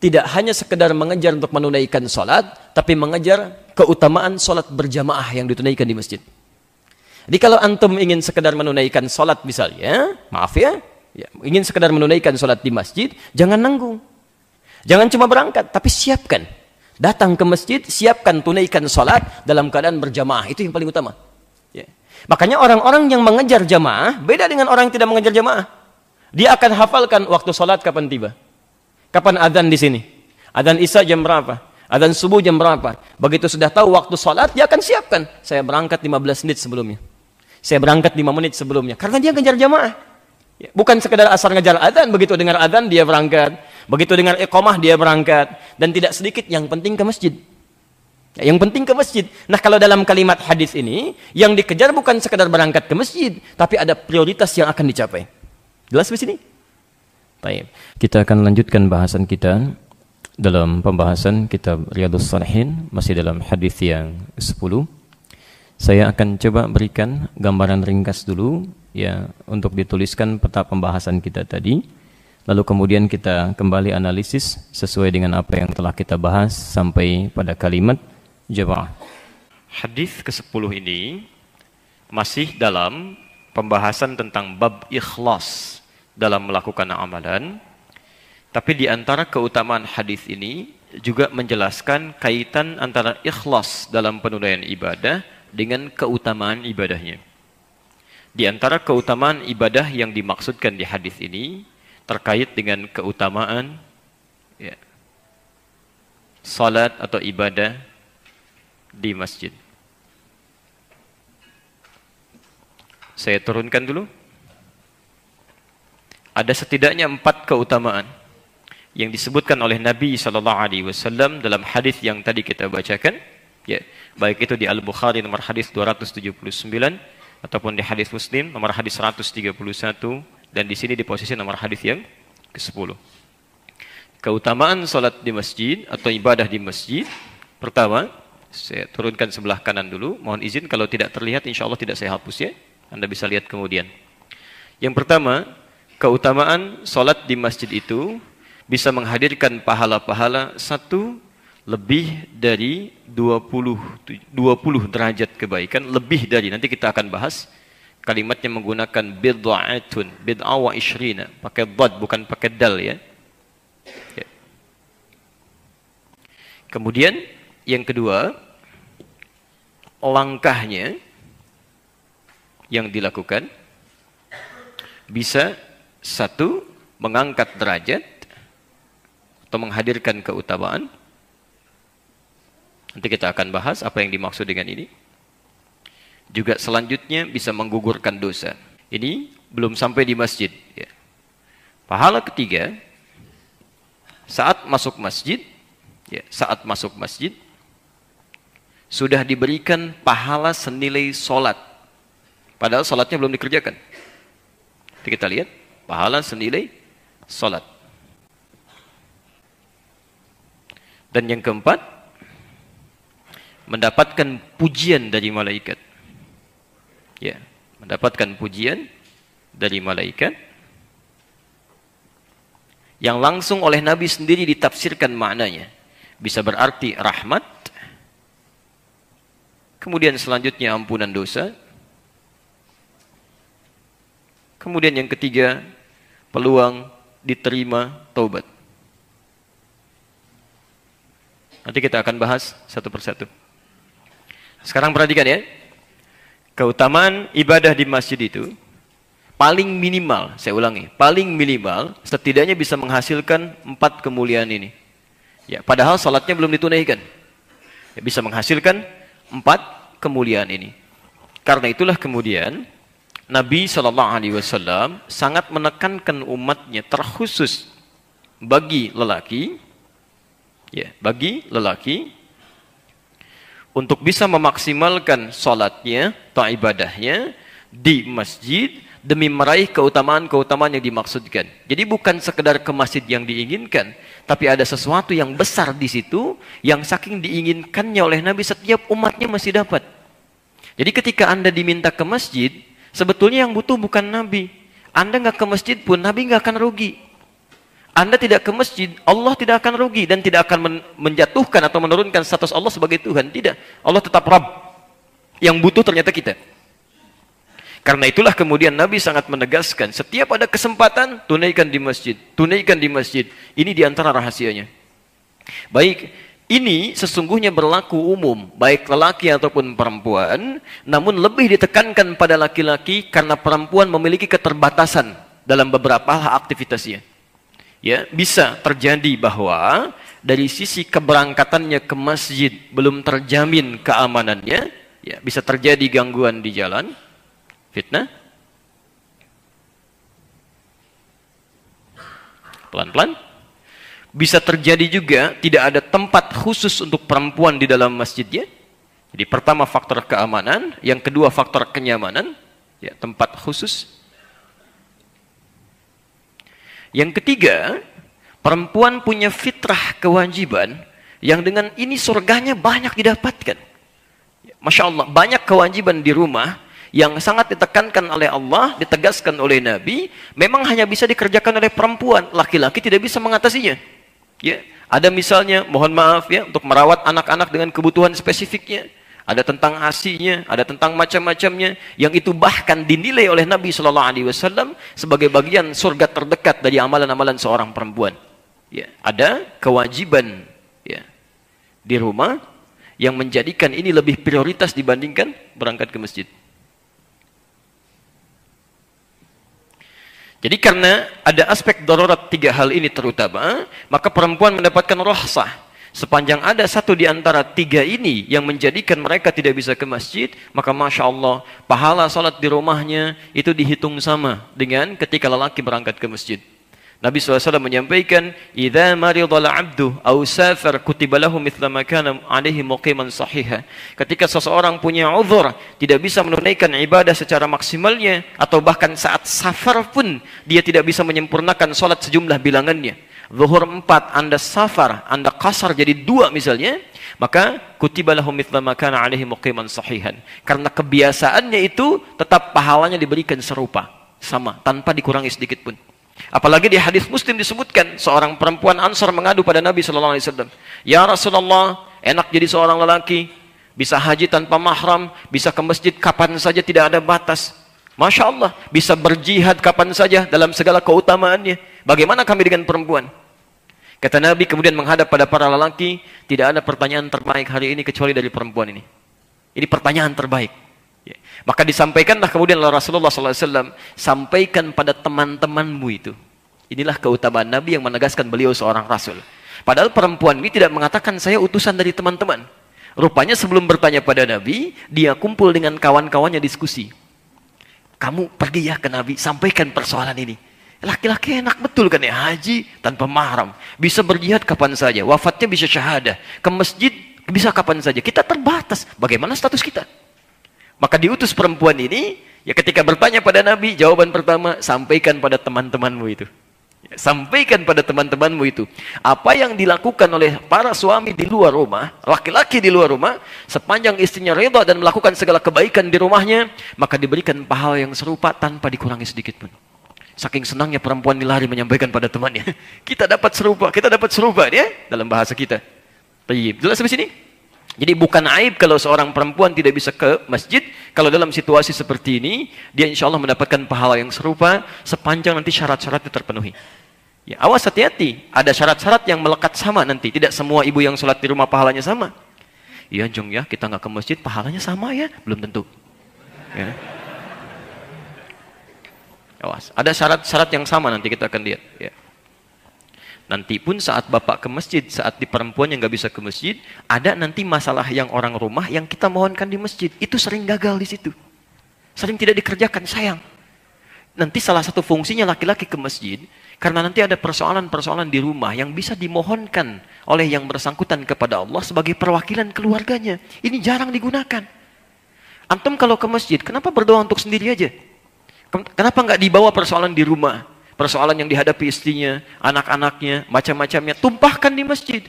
Speaker 1: tidak hanya sekedar mengejar untuk menunaikan sholat, tapi mengejar keutamaan sholat berjamaah yang ditunaikan di masjid. Jadi kalau antum ingin sekedar menunaikan sholat misalnya, maaf ya, ya ingin sekedar menunaikan sholat di masjid, jangan nanggung. Jangan cuma berangkat, tapi siapkan. Datang ke masjid, siapkan tunaikan sholat dalam keadaan berjamaah. Itu yang paling utama. Ya. Makanya orang-orang yang mengejar jamaah, beda dengan orang yang tidak mengejar jamaah. Dia akan hafalkan waktu sholat kapan tiba Kapan adzan di sini? Adzan Isya jam berapa? Adzan subuh jam berapa? Begitu sudah tahu waktu sholat, dia akan siapkan. Saya berangkat 15 menit sebelumnya. Saya berangkat 5 menit sebelumnya. Karena dia ngejar jamaah. Ya, bukan sekedar asar ngejar adzan, begitu dengar adzan dia berangkat. Begitu dengar iqamah dia berangkat. Dan tidak sedikit yang penting ke masjid. Ya, yang penting ke masjid. Nah kalau dalam kalimat hadis ini, yang dikejar bukan sekedar berangkat ke masjid, tapi ada prioritas yang akan dicapai. Jelas di sini? Baik, kita akan lanjutkan bahasan kita dalam pembahasan kitab Riyadhus Salihin masih dalam hadis yang 10. Saya akan coba berikan gambaran ringkas dulu ya untuk dituliskan peta pembahasan kita tadi. Lalu kemudian kita kembali analisis sesuai dengan apa yang telah kita bahas sampai pada kalimat jemaah. Hadis ke-10 ini masih dalam pembahasan tentang bab ikhlas dalam melakukan amalan. Tapi di antara keutamaan hadis ini juga menjelaskan kaitan antara ikhlas dalam penunaian ibadah dengan keutamaan ibadahnya. Di antara keutamaan ibadah yang dimaksudkan di hadis ini terkait dengan keutamaan ya, salat atau ibadah di masjid. Saya turunkan dulu ada setidaknya empat keutamaan yang disebutkan oleh Nabi Shallallahu Alaihi Wasallam dalam hadis yang tadi kita bacakan, ya baik itu di Al Bukhari nomor hadis 279 ataupun di hadis Muslim nomor hadis 131 dan di sini di posisi nomor hadis yang ke-10. Keutamaan sholat di masjid atau ibadah di masjid pertama saya turunkan sebelah kanan dulu. Mohon izin kalau tidak terlihat insya Allah tidak saya hapus ya. Anda bisa lihat kemudian. Yang pertama, Keutamaan solat di masjid itu bisa menghadirkan pahala-pahala satu lebih dari 20, 20 derajat kebaikan, lebih dari, nanti kita akan bahas, kalimatnya menggunakan bid'atun, bid'a wa ishrina, pakai bad bukan pakai dal ya. ya. Kemudian, yang kedua, langkahnya yang dilakukan, bisa satu, mengangkat derajat atau menghadirkan keutamaan. Nanti kita akan bahas apa yang dimaksud dengan ini. Juga selanjutnya bisa menggugurkan dosa. Ini belum sampai di masjid. Ya. Pahala ketiga, saat masuk masjid, ya, saat masuk masjid, sudah diberikan pahala senilai solat. Padahal solatnya belum dikerjakan. Nanti kita lihat Pahala senilai salat. Dan yang keempat, mendapatkan pujian dari malaikat. Ya, mendapatkan pujian dari malaikat yang langsung oleh Nabi sendiri ditafsirkan maknanya. Bisa berarti rahmat, kemudian selanjutnya ampunan dosa, kemudian yang ketiga peluang diterima taubat. Nanti kita akan bahas satu persatu. Sekarang perhatikan ya. Keutamaan ibadah di masjid itu paling minimal, saya ulangi, paling minimal setidaknya bisa menghasilkan empat kemuliaan ini. Ya, padahal salatnya belum ditunaikan. Ya, bisa menghasilkan empat kemuliaan ini. Karena itulah kemudian Nabi saw sangat menekankan umatnya terkhusus bagi lelaki, ya bagi lelaki untuk bisa memaksimalkan sholatnya atau ibadahnya di masjid demi meraih keutamaan-keutamaan yang dimaksudkan. Jadi bukan sekedar ke masjid yang diinginkan, tapi ada sesuatu yang besar di situ yang saking diinginkannya oleh Nabi setiap umatnya masih dapat. Jadi ketika Anda diminta ke masjid, Sebetulnya yang butuh bukan Nabi. Anda nggak ke masjid pun Nabi nggak akan rugi. Anda tidak ke masjid, Allah tidak akan rugi dan tidak akan men menjatuhkan atau menurunkan status Allah sebagai Tuhan. Tidak, Allah tetap Rabb. Yang butuh ternyata kita. Karena itulah kemudian Nabi sangat menegaskan, setiap ada kesempatan, tunaikan di masjid, tunaikan di masjid. Ini diantara rahasianya. Baik, ini sesungguhnya berlaku umum, baik lelaki ataupun perempuan, namun lebih ditekankan pada laki-laki karena perempuan memiliki keterbatasan dalam beberapa hal aktivitasnya. Ya, bisa terjadi bahwa dari sisi keberangkatannya ke masjid belum terjamin keamanannya, ya, bisa terjadi gangguan di jalan, fitnah. Pelan-pelan bisa terjadi juga tidak ada tempat khusus untuk perempuan di dalam masjidnya. Jadi pertama faktor keamanan, yang kedua faktor kenyamanan, ya tempat khusus. Yang ketiga, perempuan punya fitrah kewajiban yang dengan ini surganya banyak didapatkan. Masya Allah, banyak kewajiban di rumah yang sangat ditekankan oleh Allah, ditegaskan oleh Nabi, memang hanya bisa dikerjakan oleh perempuan. Laki-laki tidak bisa mengatasinya. Ya, ada misalnya, mohon maaf ya, untuk merawat anak-anak dengan kebutuhan spesifiknya. Ada tentang asinya, ada tentang macam-macamnya. Yang itu bahkan dinilai oleh Nabi Shallallahu Alaihi Wasallam sebagai bagian surga terdekat dari amalan-amalan seorang perempuan. Ya, ada kewajiban ya, di rumah yang menjadikan ini lebih prioritas dibandingkan berangkat ke masjid. Jadi karena ada aspek darurat tiga hal ini terutama, maka perempuan mendapatkan rohsah. Sepanjang ada satu di antara tiga ini yang menjadikan mereka tidak bisa ke masjid, maka Masya Allah, pahala salat di rumahnya itu dihitung sama dengan ketika lelaki berangkat ke masjid. Nabi SAW menyampaikan, "Idza maridul 'abdu aw safar kutiba lahu mithla ma kana 'alaihi muqiman sahiha." Ketika seseorang punya uzur, tidak bisa menunaikan ibadah secara maksimalnya atau bahkan saat safar pun dia tidak bisa menyempurnakan salat sejumlah bilangannya. Zuhur empat, Anda safar, Anda kasar jadi dua misalnya, maka kutiba lahu mithla ma kana 'alaihi muqiman sahihan. Karena kebiasaannya itu tetap pahalanya diberikan serupa, sama, tanpa dikurangi sedikit pun. Apalagi di hadis Muslim disebutkan seorang perempuan Ansar mengadu pada Nabi Shallallahu Alaihi Wasallam, ya Rasulullah, enak jadi seorang lelaki, bisa haji tanpa mahram, bisa ke masjid kapan saja tidak ada batas. Masya Allah, bisa berjihad kapan saja dalam segala keutamaannya. Bagaimana kami dengan perempuan? Kata Nabi kemudian menghadap pada para lelaki, tidak ada pertanyaan terbaik hari ini kecuali dari perempuan ini. Ini pertanyaan terbaik. Ya. Maka disampaikanlah kemudian oleh Rasulullah SAW, sampaikan pada teman-temanmu itu. Inilah keutamaan Nabi yang menegaskan beliau seorang Rasul. Padahal perempuan ini tidak mengatakan saya utusan dari teman-teman. Rupanya sebelum bertanya pada Nabi, dia kumpul dengan kawan-kawannya diskusi. Kamu pergi ya ke Nabi, sampaikan persoalan ini. Laki-laki enak betul kan ya, haji tanpa mahram. Bisa berjihad kapan saja, wafatnya bisa syahadah. Ke masjid bisa kapan saja. Kita terbatas, bagaimana status kita? Maka diutus perempuan ini, ya ketika bertanya pada Nabi, jawaban pertama, sampaikan pada teman-temanmu itu. Ya, sampaikan pada teman-temanmu itu. Apa yang dilakukan oleh para suami di luar rumah, laki-laki di luar rumah, sepanjang istrinya reda dan melakukan segala kebaikan di rumahnya, maka diberikan pahala yang serupa tanpa dikurangi sedikit pun. Saking senangnya perempuan lari menyampaikan pada temannya. [laughs] Kita dapat serupa, kita dapat serupa ya dalam bahasa kita. Jelas sampai sini? Jadi bukan aib kalau seorang perempuan tidak bisa ke masjid. Kalau dalam situasi seperti ini, dia insya Allah mendapatkan pahala yang serupa sepanjang nanti syarat syarat terpenuhi. Ya, awas hati-hati, ada syarat-syarat yang melekat sama nanti. Tidak semua ibu yang sholat di rumah pahalanya sama. Iya jong ya, kita nggak ke masjid, pahalanya sama ya? Belum tentu. Ya. Awas, ada syarat-syarat yang sama nanti kita akan lihat. Ya. Nanti pun saat bapak ke masjid, saat di perempuan yang nggak bisa ke masjid, ada nanti masalah yang orang rumah yang kita mohonkan di masjid. Itu sering gagal di situ. Sering tidak dikerjakan, sayang. Nanti salah satu fungsinya laki-laki ke masjid, karena nanti ada persoalan-persoalan di rumah yang bisa dimohonkan oleh yang bersangkutan kepada Allah sebagai perwakilan keluarganya. Ini jarang digunakan. Antum kalau ke masjid, kenapa berdoa untuk sendiri aja? Kenapa nggak dibawa persoalan di rumah? persoalan yang dihadapi istrinya, anak-anaknya, macam-macamnya, tumpahkan di masjid.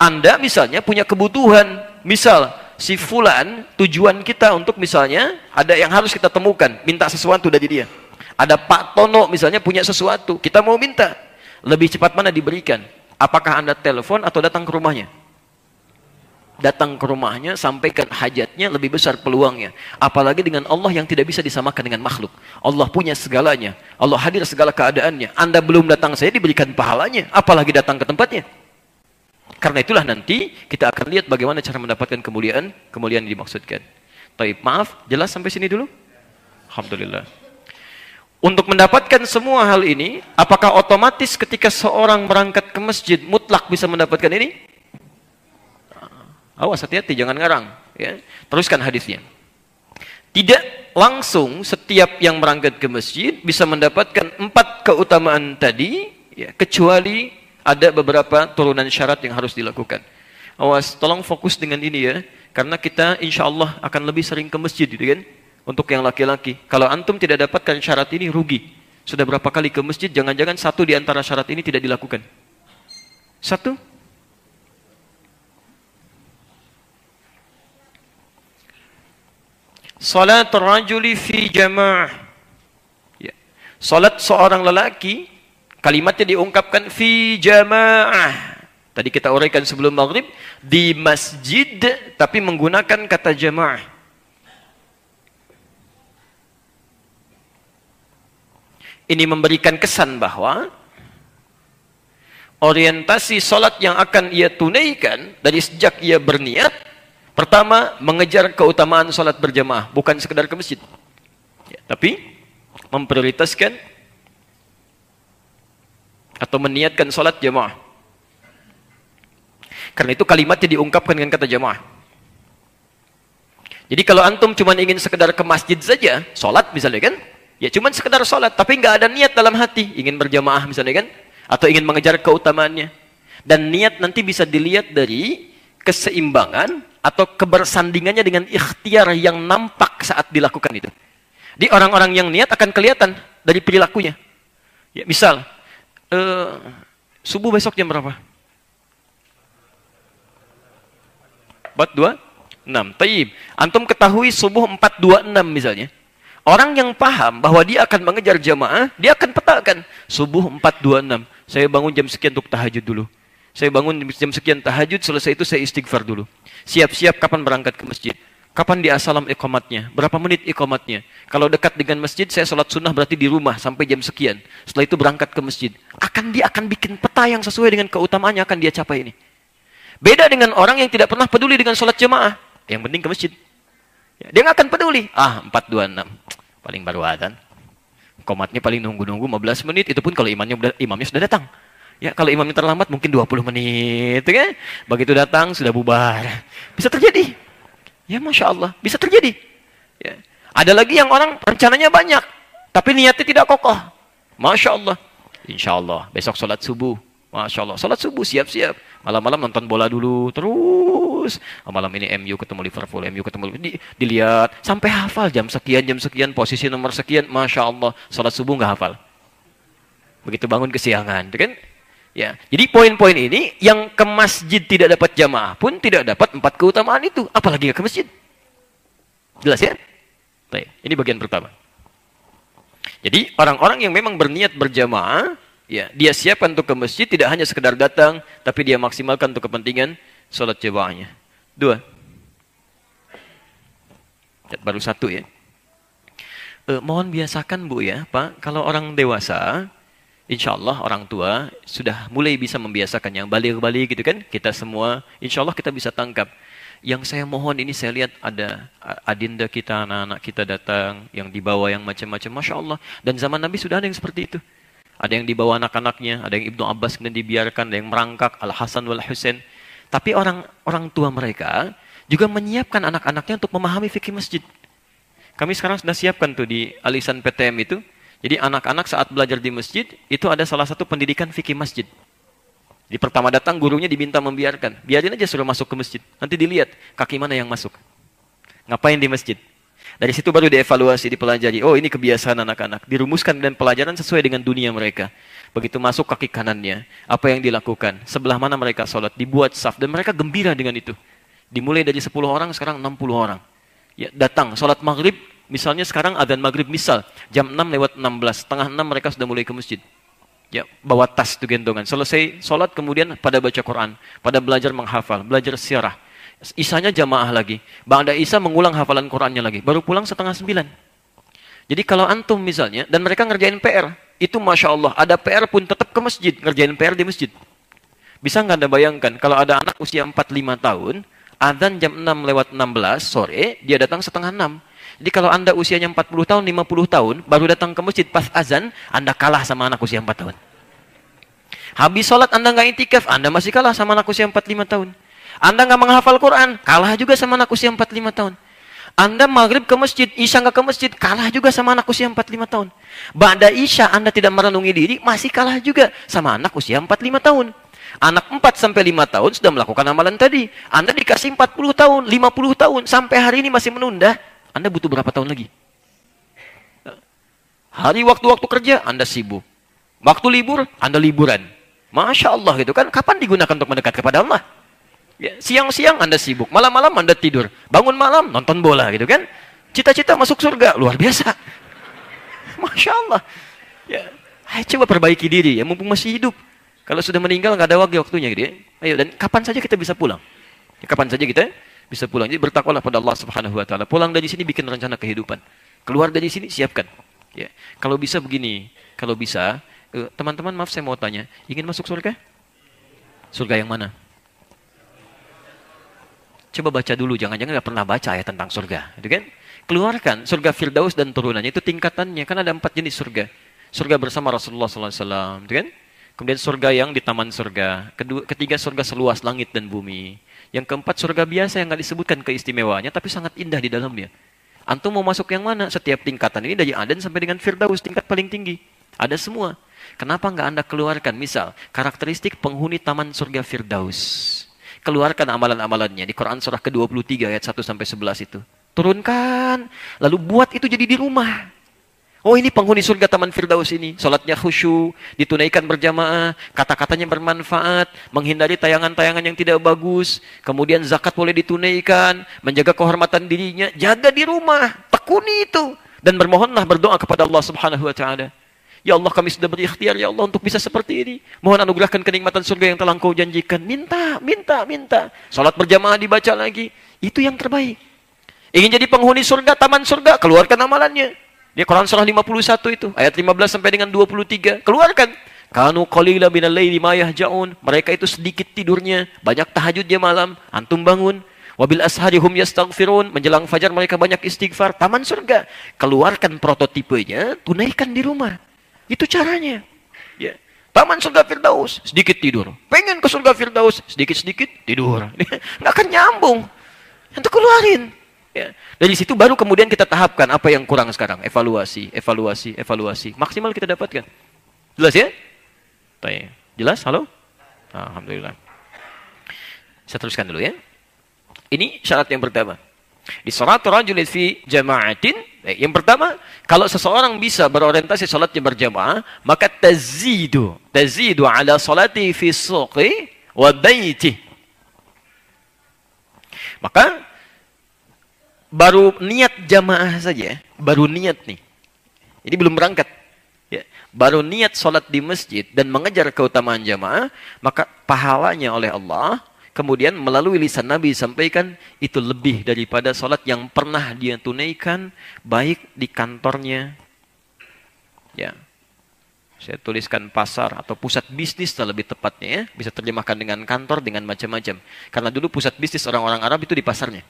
Speaker 1: Anda misalnya punya kebutuhan, misal si fulan tujuan kita untuk misalnya ada yang harus kita temukan, minta sesuatu dari dia. Ada Pak Tono misalnya punya sesuatu, kita mau minta. Lebih cepat mana diberikan? Apakah Anda telepon atau datang ke rumahnya? datang ke rumahnya, sampaikan hajatnya, lebih besar peluangnya. Apalagi dengan Allah yang tidak bisa disamakan dengan makhluk. Allah punya segalanya. Allah hadir segala keadaannya. Anda belum datang saya diberikan pahalanya, apalagi datang ke tempatnya. Karena itulah nanti kita akan lihat bagaimana cara mendapatkan kemuliaan, kemuliaan yang dimaksudkan. Taib, maaf, jelas sampai sini dulu? Alhamdulillah. Untuk mendapatkan semua hal ini, apakah otomatis ketika seorang berangkat ke masjid mutlak bisa mendapatkan ini? Awas hati-hati jangan ngarang. Ya. Teruskan hadisnya. Tidak langsung setiap yang berangkat ke masjid bisa mendapatkan empat keutamaan tadi, ya, kecuali ada beberapa turunan syarat yang harus dilakukan. Awas, tolong fokus dengan ini ya, karena kita insya Allah akan lebih sering ke masjid, gitu kan? Untuk yang laki-laki, kalau antum tidak dapatkan syarat ini rugi. Sudah berapa kali ke masjid? Jangan-jangan satu di antara syarat ini tidak dilakukan. Satu, Salat rajuli fi jamaah. Ya. Salat seorang lelaki kalimatnya diungkapkan fi jamaah. Tadi kita uraikan sebelum maghrib di masjid tapi menggunakan kata jamaah. Ini memberikan kesan bahwa orientasi solat yang akan ia tunaikan dari sejak ia berniat Pertama, mengejar keutamaan sholat berjamaah, bukan sekedar ke masjid. Ya, tapi memprioritaskan atau meniatkan sholat jamaah. Karena itu kalimatnya diungkapkan dengan kata jamaah. Jadi kalau antum cuma ingin sekedar ke masjid saja, sholat misalnya kan, ya cuma sekedar sholat, tapi nggak ada niat dalam hati, ingin berjamaah misalnya kan, atau ingin mengejar keutamaannya. Dan niat nanti bisa dilihat dari keseimbangan atau kebersandingannya dengan ikhtiar yang nampak saat dilakukan itu. Di orang-orang yang niat akan kelihatan dari perilakunya. Ya, misal, uh, subuh besok jam berapa? Empat dua enam. Taib. Antum ketahui subuh empat dua enam misalnya. Orang yang paham bahwa dia akan mengejar jamaah, dia akan petakan. Subuh empat dua enam. Saya bangun jam sekian untuk tahajud dulu. Saya bangun jam sekian tahajud, selesai itu saya istighfar dulu. Siap-siap kapan berangkat ke masjid. Kapan di asalam ikomatnya? Berapa menit ikomatnya? Kalau dekat dengan masjid, saya sholat sunnah berarti di rumah sampai jam sekian. Setelah itu berangkat ke masjid. Akan dia akan bikin peta yang sesuai dengan keutamaannya akan dia capai ini. Beda dengan orang yang tidak pernah peduli dengan sholat jemaah. Yang penting ke masjid. Ya, dia nggak akan peduli. Ah, 426. Paling baru adhan. Komatnya paling nunggu-nunggu 15 menit. Itu pun kalau imannya imamnya sudah datang. Ya, kalau imamnya terlambat mungkin 20 menit, ya kan? Begitu datang sudah bubar. Bisa terjadi. Ya, Masya Allah. Bisa terjadi. Ya. Ada lagi yang orang rencananya banyak, tapi niatnya tidak kokoh. Masya Allah. Insya Allah. Besok sholat subuh. Masya Allah. Sholat subuh siap-siap. Malam-malam nonton bola dulu. Terus. Malam ini MU ketemu Liverpool. MU ketemu. Di, dilihat. Sampai hafal jam sekian, jam sekian. Posisi nomor sekian. Masya Allah. Sholat subuh nggak hafal. Begitu bangun kesiangan. Kan? Ya, jadi poin-poin ini yang ke masjid tidak dapat jamaah pun tidak dapat empat keutamaan itu, apalagi ke masjid. Jelas ya? Baik, ini bagian pertama. Jadi orang-orang yang memang berniat berjamaah, ya, dia siapkan untuk ke masjid tidak hanya sekedar datang, tapi dia maksimalkan untuk kepentingan sholat jamaahnya. Dua. Baru satu ya. E, mohon biasakan Bu ya, Pak, kalau orang dewasa insya Allah orang tua sudah mulai bisa membiasakan yang balik-balik gitu kan. Kita semua insya Allah kita bisa tangkap. Yang saya mohon ini saya lihat ada adinda kita, anak-anak kita datang, yang dibawa yang macam-macam. Masya Allah. Dan zaman Nabi sudah ada yang seperti itu. Ada yang dibawa anak-anaknya, ada yang Ibnu Abbas kemudian dibiarkan, ada yang merangkak, Al-Hasan wal-Husain. Tapi orang orang tua mereka juga menyiapkan anak-anaknya untuk memahami fikih masjid. Kami sekarang sudah siapkan tuh di alisan PTM itu, jadi anak-anak saat belajar di masjid itu ada salah satu pendidikan fikih masjid. di pertama datang gurunya diminta membiarkan. Biarin aja sudah masuk ke masjid. Nanti dilihat kaki mana yang masuk. Ngapain di masjid? Dari situ baru dievaluasi, dipelajari. Oh ini kebiasaan anak-anak. Dirumuskan dan pelajaran sesuai dengan dunia mereka. Begitu masuk kaki kanannya, apa yang dilakukan? Sebelah mana mereka sholat? Dibuat saf. Dan mereka gembira dengan itu. Dimulai dari 10 orang, sekarang 60 orang. Ya, datang, sholat maghrib, misalnya sekarang adzan maghrib misal jam 6 lewat 16, setengah 6 mereka sudah mulai ke masjid. Ya, bawa tas itu gendongan. Selesai sholat kemudian pada baca Quran, pada belajar menghafal, belajar siarah. Isanya jamaah lagi. Ba'da Isa mengulang hafalan Qurannya lagi. Baru pulang setengah 9. Jadi kalau antum misalnya, dan mereka ngerjain PR, itu Masya Allah, ada PR pun tetap ke masjid, ngerjain PR di masjid. Bisa nggak anda bayangkan, kalau ada anak usia 4-5 tahun, adzan jam 6 lewat 16 sore, dia datang setengah 6 jadi kalau Anda usianya 40 tahun, 50 tahun, baru datang ke masjid pas azan, Anda kalah sama anak usia 4 tahun. Habis sholat Anda nggak intikaf, Anda masih kalah sama anak usia 45 tahun. Anda nggak menghafal Quran, kalah juga sama anak usia 45 tahun. Anda maghrib ke masjid, isya nggak ke masjid, kalah juga sama anak usia 45 tahun. Bada isya Anda tidak merenungi diri, masih kalah juga sama anak usia 45 tahun. Anak 4 sampai 5 tahun sudah melakukan amalan tadi. Anda dikasih 40 tahun, 50 tahun, sampai hari ini masih menunda, anda butuh berapa tahun lagi? Hari waktu-waktu kerja, Anda sibuk. Waktu libur, Anda liburan. Masya Allah gitu kan. Kapan digunakan untuk mendekat kepada Allah? Ya, siang-siang Anda sibuk, malam-malam Anda tidur, bangun malam nonton bola gitu kan. Cita-cita masuk surga, luar biasa. [laughs] Masya Allah. Ya, ayo coba perbaiki diri ya, mumpung masih hidup. Kalau sudah meninggal nggak ada lagi waktunya gitu ya. Ayo dan kapan saja kita bisa pulang? Ya, kapan saja kita bisa pulang. Jadi bertakwalah pada Allah Subhanahu wa taala. Pulang dari sini bikin rencana kehidupan. Keluar dari sini siapkan. Ya. Kalau bisa begini, kalau bisa eh, teman-teman maaf saya mau tanya, ingin masuk surga? Surga yang mana? Coba baca dulu, jangan-jangan nggak pernah baca ya tentang surga, itu kan? Keluarkan surga Firdaus dan turunannya itu tingkatannya, kan ada empat jenis surga. Surga bersama Rasulullah SAW, itu kan? Kemudian surga yang di taman surga, kedua, ketiga surga seluas langit dan bumi. Yang keempat surga biasa yang nggak disebutkan keistimewaannya tapi sangat indah di dalamnya. Antum mau masuk yang mana? Setiap tingkatan ini dari Aden sampai dengan Firdaus tingkat paling tinggi. Ada semua. Kenapa nggak Anda keluarkan misal karakteristik penghuni taman surga Firdaus? Keluarkan amalan-amalannya di Quran surah ke-23 ayat 1 sampai 11 itu. Turunkan, lalu buat itu jadi di rumah. Oh ini penghuni surga Taman Firdaus ini. Sholatnya khusyuk, ditunaikan berjamaah, kata-katanya bermanfaat, menghindari tayangan-tayangan yang tidak bagus, kemudian zakat boleh ditunaikan, menjaga kehormatan dirinya, jaga di rumah, tekuni itu. Dan bermohonlah berdoa kepada Allah subhanahu wa ta'ala. Ya Allah kami sudah berikhtiar ya Allah untuk bisa seperti ini. Mohon anugerahkan kenikmatan surga yang telah engkau janjikan. Minta, minta, minta. Sholat berjamaah dibaca lagi. Itu yang terbaik. Ingin jadi penghuni surga, taman surga, keluarkan amalannya di Quran surah 51 itu, ayat 15 sampai dengan 23, keluarkan. Kanu qalila minal laili mayahjaun Mereka itu sedikit tidurnya, banyak tahajud dia malam, antum bangun. Wabil asharihum yastaghfirun. Menjelang fajar mereka banyak istighfar. Taman surga. Keluarkan prototipenya, tunaikan di rumah. Itu caranya. Ya. Taman surga Firdaus, sedikit tidur. Pengen ke surga Firdaus, sedikit-sedikit tidur. [laughs] Nggak akan nyambung. Itu keluarin. Ya. Dari situ baru kemudian kita tahapkan apa yang kurang sekarang. Evaluasi, evaluasi, evaluasi. Maksimal kita dapatkan. Jelas ya? Tanya. Jelas? Halo? Alhamdulillah. Saya teruskan dulu ya. Ini syarat yang pertama. Di salat rajul fi jama'atin. Eh, yang pertama, kalau seseorang bisa berorientasi salatnya berjamaah, maka tazidu, tazidu ala salati fi suqi wa bayti. Maka baru niat jamaah saja, baru niat nih. Ini belum berangkat. Ya. Baru niat sholat di masjid dan mengejar keutamaan jamaah, maka pahalanya oleh Allah, kemudian melalui lisan Nabi sampaikan, itu lebih daripada sholat yang pernah dia tunaikan, baik di kantornya. Ya. Saya tuliskan pasar atau pusat bisnis lah lebih tepatnya ya. Bisa terjemahkan dengan kantor, dengan macam-macam. Karena dulu pusat bisnis orang-orang Arab itu di pasarnya.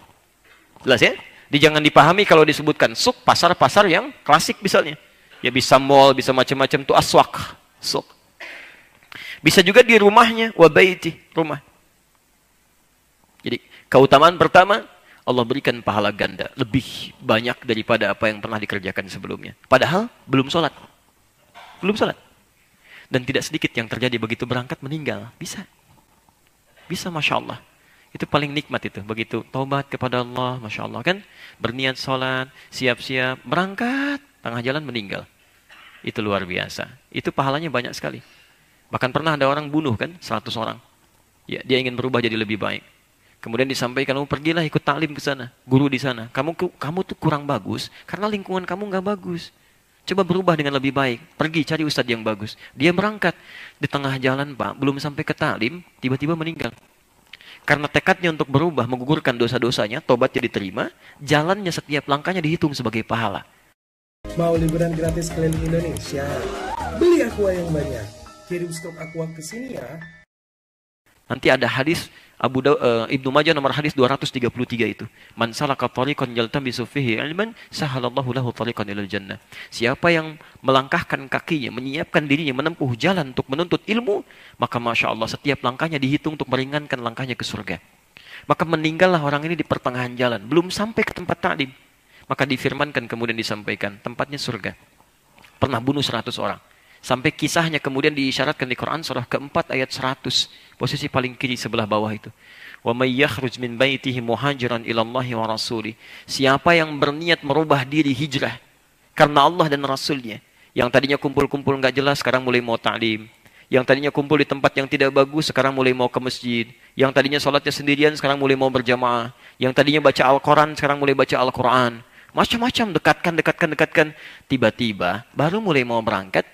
Speaker 1: Jelas ya? Jadi jangan dipahami kalau disebutkan suk, pasar-pasar yang klasik misalnya. Ya bisa mall, bisa macam-macam tuh aswak, suk. Bisa juga di rumahnya, wabaiti, rumah. Jadi keutamaan pertama, Allah berikan pahala ganda lebih banyak daripada apa yang pernah dikerjakan sebelumnya. Padahal belum sholat. Belum sholat. Dan tidak sedikit yang terjadi begitu berangkat meninggal. Bisa. Bisa Masya Allah. Itu paling nikmat itu. Begitu tobat kepada Allah, Masya Allah kan. Berniat sholat, siap-siap, berangkat, tengah jalan meninggal. Itu luar biasa. Itu pahalanya banyak sekali. Bahkan pernah ada orang bunuh kan, 100 orang. Ya, dia ingin berubah jadi lebih baik. Kemudian disampaikan, kamu oh, pergilah ikut taklim ke sana, guru di sana. Kamu kamu tuh kurang bagus karena lingkungan kamu nggak bagus. Coba berubah dengan lebih baik. Pergi cari ustadz yang bagus. Dia berangkat di tengah jalan pak, belum sampai ke taklim, tiba-tiba meninggal. Karena tekadnya untuk berubah, menggugurkan dosa-dosanya, tobatnya diterima, jalannya setiap langkahnya dihitung sebagai pahala. Mau liburan gratis keliling Indonesia? Beli aqua yang banyak. Kirim stok aqua ke sini ya. Nanti ada hadis Abu Daw, uh, eh, Ibnu Majah nomor hadis 233 itu. Man salaka tariqan yaltamisu fihi ilman sahalallahu lahu tariqan ilal jannah. Siapa yang melangkahkan kakinya, menyiapkan dirinya menempuh jalan untuk menuntut ilmu, maka Masya Allah setiap langkahnya dihitung untuk meringankan langkahnya ke surga. Maka meninggallah orang ini di pertengahan jalan, belum sampai ke tempat ta'lim. Maka difirmankan kemudian disampaikan, tempatnya surga. Pernah bunuh 100 orang Sampai kisahnya kemudian diisyaratkan di Quran surah keempat ayat 100. Posisi paling kiri sebelah bawah itu. Siapa yang berniat merubah diri hijrah karena Allah dan Rasulnya. Yang tadinya kumpul-kumpul nggak jelas sekarang mulai mau ta'lim. Yang tadinya kumpul di tempat yang tidak bagus sekarang mulai mau ke masjid. Yang tadinya sholatnya sendirian sekarang mulai mau berjamaah. Yang tadinya baca Al-Quran sekarang mulai baca Al-Quran. Macam-macam dekatkan, dekatkan, dekatkan. Tiba-tiba baru mulai mau berangkat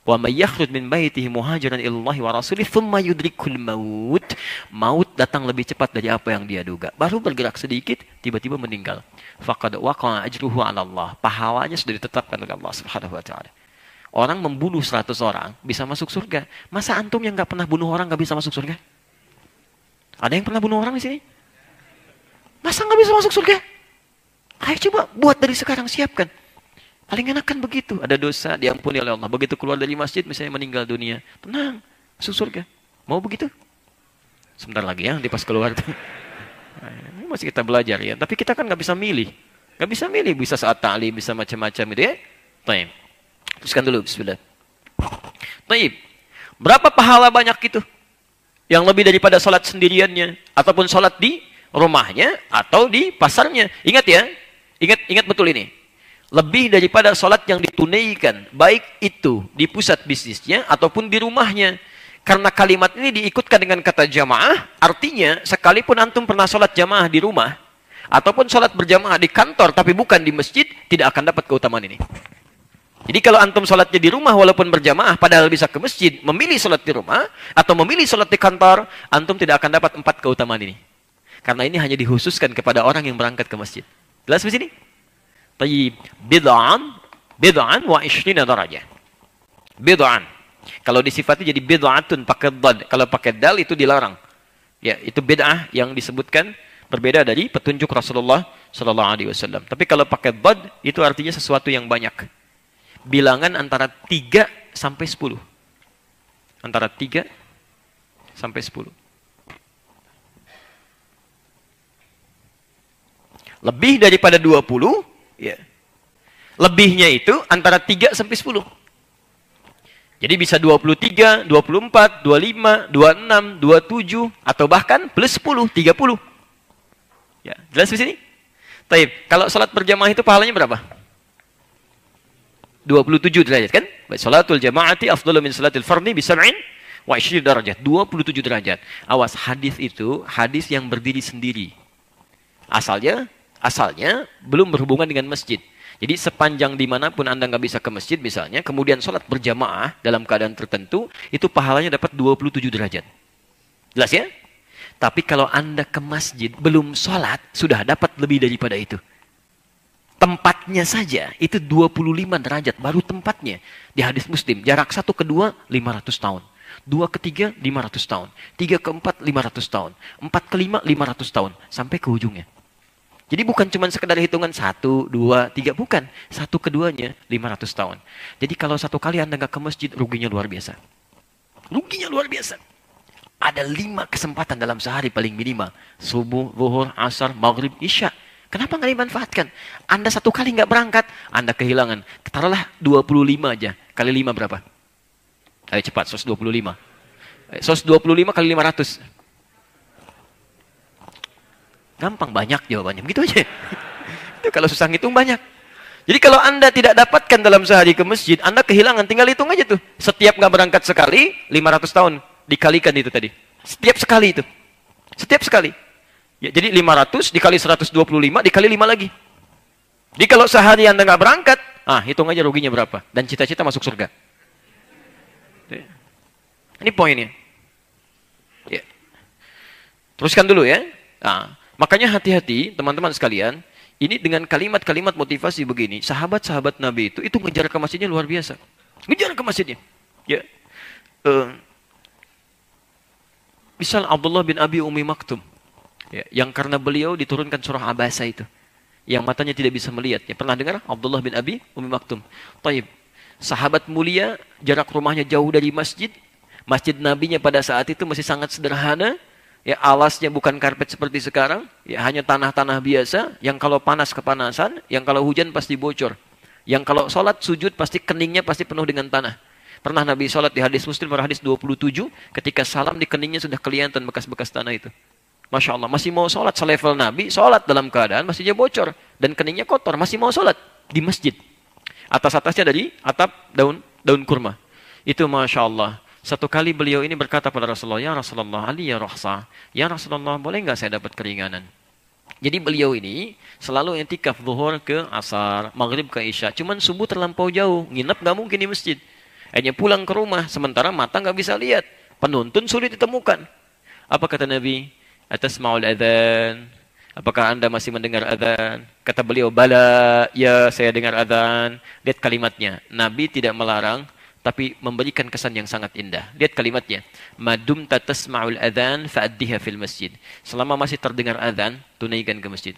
Speaker 1: Wa may yakhruj min baitihi muhajiran ilallahi wa rasulih thumma yudrikul maut. Maut datang lebih cepat dari apa yang dia duga. Baru bergerak sedikit, tiba-tiba meninggal. Faqad waqa'a ajruhu 'ala Allah. Pahalanya sudah ditetapkan oleh Allah Subhanahu wa taala. Orang membunuh 100 orang bisa masuk surga. Masa antum yang nggak pernah bunuh orang nggak bisa masuk surga? Ada yang pernah bunuh orang di sini? Masa nggak bisa masuk surga? Ayo coba buat dari sekarang siapkan. Paling enak kan begitu. Ada dosa diampuni oleh Allah. Begitu keluar dari masjid misalnya meninggal dunia. Tenang, masuk surga. Mau begitu? Sebentar lagi ya, nanti pas keluar tuh. [laughs] Ini masih kita belajar ya. Tapi kita kan nggak bisa milih. Nggak bisa milih, bisa saat ta'lim, bisa macam-macam gitu ya. Taib. Teruskan dulu, bismillah. Taib. Berapa pahala banyak itu? Yang lebih daripada sholat sendiriannya. Ataupun sholat di rumahnya atau di pasarnya. Ingat ya. Ingat, ingat betul ini lebih daripada sholat yang ditunaikan, baik itu di pusat bisnisnya ataupun di rumahnya. Karena kalimat ini diikutkan dengan kata jamaah, artinya sekalipun antum pernah sholat jamaah di rumah, ataupun sholat berjamaah di kantor tapi bukan di masjid, tidak akan dapat keutamaan ini. Jadi kalau antum sholatnya di rumah walaupun berjamaah, padahal bisa ke masjid, memilih sholat di rumah, atau memilih sholat di kantor, antum tidak akan dapat empat keutamaan ini. Karena ini hanya dihususkan kepada orang yang berangkat ke masjid. Jelas di sini? طيب bid'an bid'an wa ishrina darajah bid'an kalau disifati jadi bid'atun pakai dad kalau pakai dal itu dilarang ya itu bid'ah yang disebutkan berbeda dari petunjuk Rasulullah Shallallahu Alaihi Wasallam tapi kalau pakai dad itu artinya sesuatu yang banyak bilangan antara 3 sampai 10 antara 3 sampai 10 lebih daripada 20 Ya. Lebihnya itu antara 3 sampai 10. Jadi bisa 23, 24, 25, 26, 27, atau bahkan plus 10, 30. Ya, jelas di sini? Taib. Kalau sholat berjamaah itu pahalanya berapa? 27 derajat kan? Baik, sholatul jamaati afdalu min sholatil farni bisam'in wa ishir derajat. 27 derajat. Awas, hadis itu hadis yang berdiri sendiri. Asalnya asalnya belum berhubungan dengan masjid. Jadi sepanjang dimanapun Anda nggak bisa ke masjid misalnya, kemudian sholat berjamaah dalam keadaan tertentu, itu pahalanya dapat 27 derajat. Jelas ya? Tapi kalau Anda ke masjid, belum sholat, sudah dapat lebih daripada itu. Tempatnya saja, itu 25 derajat, baru tempatnya. Di hadis muslim, jarak satu ke dua, 500 tahun. Dua ke tiga, 500 tahun. Tiga ke empat, 500 tahun. Empat ke lima, 500 tahun. Sampai ke ujungnya. Jadi bukan cuma sekedar hitungan satu, dua, tiga, bukan. Satu keduanya lima ratus tahun. Jadi kalau satu kali Anda nggak ke masjid, ruginya luar biasa. Ruginya luar biasa. Ada lima kesempatan dalam sehari paling minimal. Subuh, zuhur, asar, maghrib, isya. Kenapa nggak dimanfaatkan? Anda satu kali nggak berangkat, Anda kehilangan. Taruhlah lima aja. Kali lima berapa? Ayo cepat, eh, puluh lima kali lima ratus. Gampang banyak jawabannya. Begitu aja. [laughs] itu kalau susah ngitung banyak. Jadi kalau Anda tidak dapatkan dalam sehari ke masjid, Anda kehilangan. Tinggal hitung aja tuh. Setiap nggak berangkat sekali, 500 tahun. Dikalikan itu tadi. Setiap sekali itu. Setiap sekali. Ya, jadi 500 dikali 125 dikali 5 lagi. Jadi kalau sehari Anda nggak berangkat, ah hitung aja ruginya berapa. Dan cita-cita masuk surga. Ini poinnya. Ya. Teruskan dulu ya. Nah, Makanya hati-hati teman-teman sekalian, ini dengan kalimat-kalimat motivasi begini, sahabat-sahabat Nabi itu itu ngejar ke masjidnya luar biasa. Ngejar ke masjidnya. Ya. Uh, misal Abdullah bin Abi Umi Maktum. Ya, yang karena beliau diturunkan surah Abasa itu. Yang matanya tidak bisa melihat. Ya, pernah dengar Abdullah bin Abi Umi Maktum. Taib. Sahabat mulia, jarak rumahnya jauh dari masjid. Masjid Nabi nya pada saat itu masih sangat sederhana ya alasnya bukan karpet seperti sekarang, ya hanya tanah-tanah biasa yang kalau panas kepanasan, yang kalau hujan pasti bocor. Yang kalau sholat sujud pasti keningnya pasti penuh dengan tanah. Pernah Nabi sholat di hadis muslim hadis 27, ketika salam di keningnya sudah kelihatan bekas-bekas tanah itu. Masya Allah, masih mau sholat selevel Nabi, sholat dalam keadaan masihnya bocor. Dan keningnya kotor, masih mau sholat di masjid. Atas-atasnya dari atap daun daun kurma. Itu Masya Allah. Satu kali beliau ini berkata pada Rasulullah, Ya Rasulullah, Ali ya Rahsa, Ya Rasulullah, boleh nggak saya dapat keringanan? Jadi beliau ini selalu intikaf zuhur ke asar, maghrib ke isya. Cuman subuh terlampau jauh, nginep nggak mungkin di masjid. Hanya pulang ke rumah, sementara mata nggak bisa lihat. Penuntun sulit ditemukan. Apa kata Nabi? Atas maul adhan. Apakah anda masih mendengar adhan? Kata beliau, bala, ya saya dengar adhan. Lihat kalimatnya. Nabi tidak melarang, tapi memberikan kesan yang sangat indah. Lihat kalimatnya. Madum maul adhan fa'addiha fil masjid. Selama masih terdengar adzan, tunaikan ke masjid.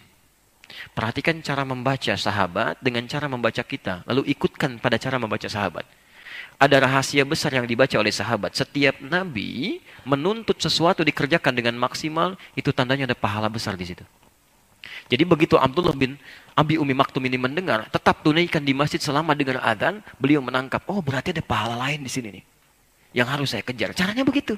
Speaker 1: Perhatikan cara membaca sahabat dengan cara membaca kita. Lalu ikutkan pada cara membaca sahabat. Ada rahasia besar yang dibaca oleh sahabat. Setiap nabi menuntut sesuatu dikerjakan dengan maksimal, itu tandanya ada pahala besar di situ. Jadi begitu Abdullah bin Abi Umi Maktum ini mendengar, tetap tunaikan di masjid selama dengar adzan, beliau menangkap, oh berarti ada pahala lain di sini nih. Yang harus saya kejar. Caranya begitu.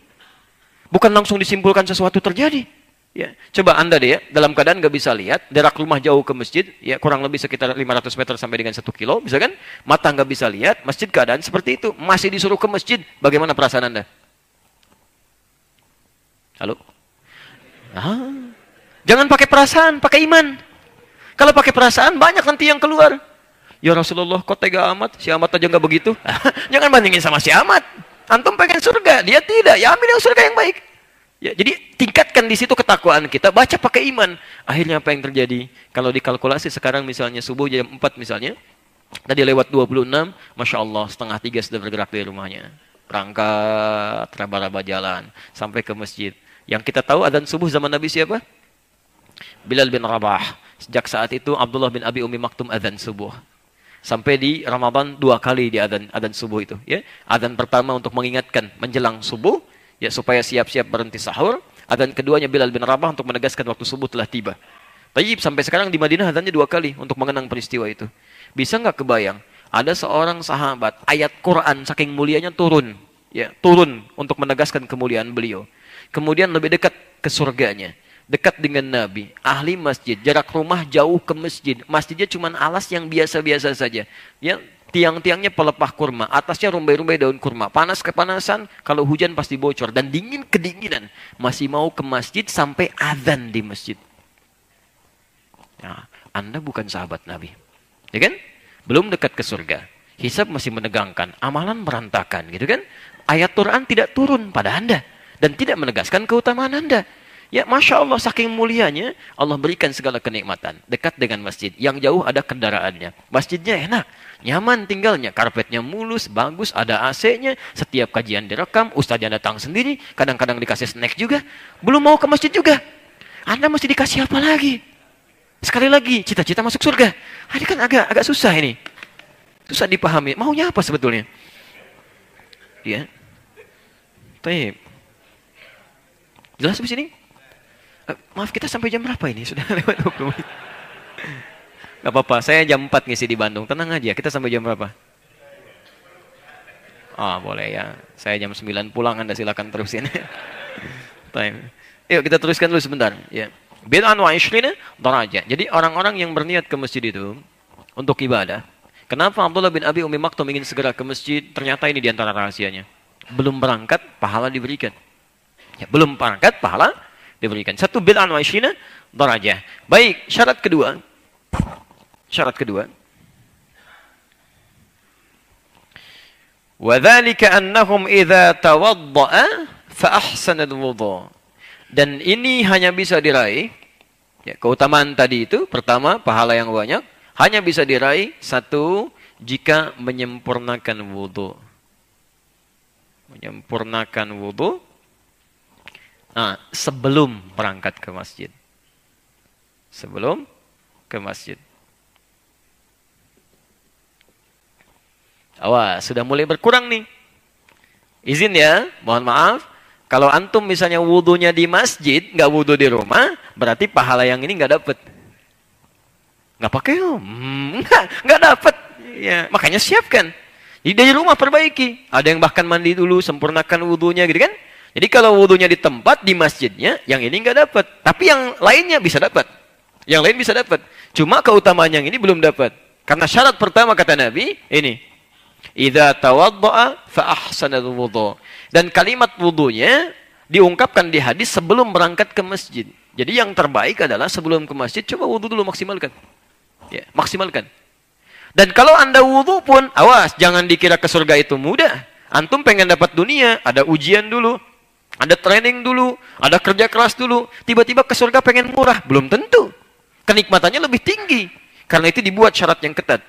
Speaker 1: Bukan langsung disimpulkan sesuatu terjadi. Ya, coba Anda deh ya, dalam keadaan gak bisa lihat, jarak rumah jauh ke masjid, ya kurang lebih sekitar 500 meter sampai dengan 1 kilo, misalkan mata gak bisa lihat, masjid keadaan seperti itu, masih disuruh ke masjid, bagaimana perasaan Anda? Halo? Ah, jangan pakai perasaan, pakai iman. Kalau pakai perasaan banyak nanti yang keluar. Ya Rasulullah kok tega amat, si amat aja nggak begitu. [laughs] Jangan bandingin sama si amat. Antum pengen surga, dia tidak. Ya ambil yang surga yang baik. Ya, jadi tingkatkan di situ ketakwaan kita, baca pakai iman. Akhirnya apa yang terjadi? Kalau dikalkulasi sekarang misalnya subuh jam 4 misalnya, tadi lewat 26, Masya Allah setengah tiga sudah bergerak dari rumahnya. Berangkat, raba-raba jalan, sampai ke masjid. Yang kita tahu adzan subuh zaman Nabi siapa? Bilal bin Rabah. Sejak saat itu Abdullah bin Abi Umi Maktum adzan subuh. Sampai di Ramadan dua kali di adzan adzan subuh itu, ya. Adzan pertama untuk mengingatkan menjelang subuh, ya supaya siap-siap berhenti sahur. Adzan keduanya Bilal bin Rabah untuk menegaskan waktu subuh telah tiba. Tayyib sampai sekarang di Madinah adzannya dua kali untuk mengenang peristiwa itu. Bisa nggak kebayang ada seorang sahabat ayat Quran saking mulianya turun, ya turun untuk menegaskan kemuliaan beliau. Kemudian lebih dekat ke surganya dekat dengan Nabi, ahli masjid, jarak rumah jauh ke masjid. Masjidnya cuma alas yang biasa-biasa saja. Ya, tiang-tiangnya pelepah kurma, atasnya rumbai-rumbai daun kurma. Panas kepanasan, kalau hujan pasti bocor dan dingin kedinginan. Masih mau ke masjid sampai azan di masjid. Ya, anda bukan sahabat Nabi. Ya kan? Belum dekat ke surga. Hisab masih menegangkan, amalan berantakan, gitu kan? Ayat Quran tidak turun pada Anda dan tidak menegaskan keutamaan Anda. Ya Masya Allah saking mulianya Allah berikan segala kenikmatan. Dekat dengan masjid. Yang jauh ada kendaraannya. Masjidnya enak. Nyaman tinggalnya. Karpetnya mulus, bagus, ada AC-nya. Setiap kajian direkam. Ustaznya datang sendiri. Kadang-kadang dikasih snack juga. Belum mau ke masjid juga. Anda mesti dikasih apa lagi? Sekali lagi, cita-cita masuk surga. Ah, ini kan agak agak susah ini. Susah dipahami. Maunya apa sebetulnya? Ya. Taib. Jelas di sini? Eh, maaf kita sampai jam berapa ini? Sudah [laughs] lewat 20 menit. Gak apa-apa, saya jam 4 ngisi di Bandung. Tenang aja, kita sampai jam berapa? Ah, oh, boleh ya. Saya jam 9 pulang, Anda silakan terusin. Time. [laughs] Yuk kita teruskan dulu sebentar. Ya. Bid'an wa ishrina aja. Jadi orang-orang yang berniat ke masjid itu untuk ibadah. Kenapa Abdullah bin Abi Umi Maktum ingin segera ke masjid? Ternyata ini diantara rahasianya. Belum berangkat, pahala diberikan. Ya, belum berangkat, pahala diberikan. Satu bid'an wa isyina darajah. Baik, syarat kedua. Syarat kedua. وَذَلِكَ أَنَّهُمْ إِذَا تَوَضَّأَ فَأَحْسَنَ الوضوء. Dan ini hanya bisa diraih, ya, keutamaan tadi itu, pertama pahala yang banyak, hanya bisa diraih satu, jika menyempurnakan wudhu. Menyempurnakan wudhu Nah, sebelum berangkat ke masjid. Sebelum ke masjid. Awas, sudah mulai berkurang nih. Izin ya, mohon maaf. Kalau antum misalnya wudhunya di masjid, nggak wudhu di rumah, berarti pahala yang ini nggak dapet. Nggak pakai, hmm, nggak, nggak dapet. Ya, makanya siapkan. Jadi dari rumah perbaiki. Ada yang bahkan mandi dulu, sempurnakan wudhunya gitu kan. Jadi kalau wudhunya di tempat, di masjidnya, yang ini nggak dapat. Tapi yang lainnya bisa dapat. Yang lain bisa dapat. Cuma keutamaan yang ini belum dapat. Karena syarat pertama kata Nabi, ini. Idza tawadda'a fa wudhu. Dan kalimat wudhunya diungkapkan di hadis sebelum berangkat ke masjid. Jadi yang terbaik adalah sebelum ke masjid, coba wudhu dulu maksimalkan. Ya, maksimalkan. Dan kalau anda wudhu pun, awas, jangan dikira ke surga itu mudah. Antum pengen dapat dunia, ada ujian dulu. Ada training dulu, ada kerja keras dulu, tiba-tiba ke surga pengen murah, belum tentu. Kenikmatannya lebih tinggi. Karena itu dibuat syarat yang ketat.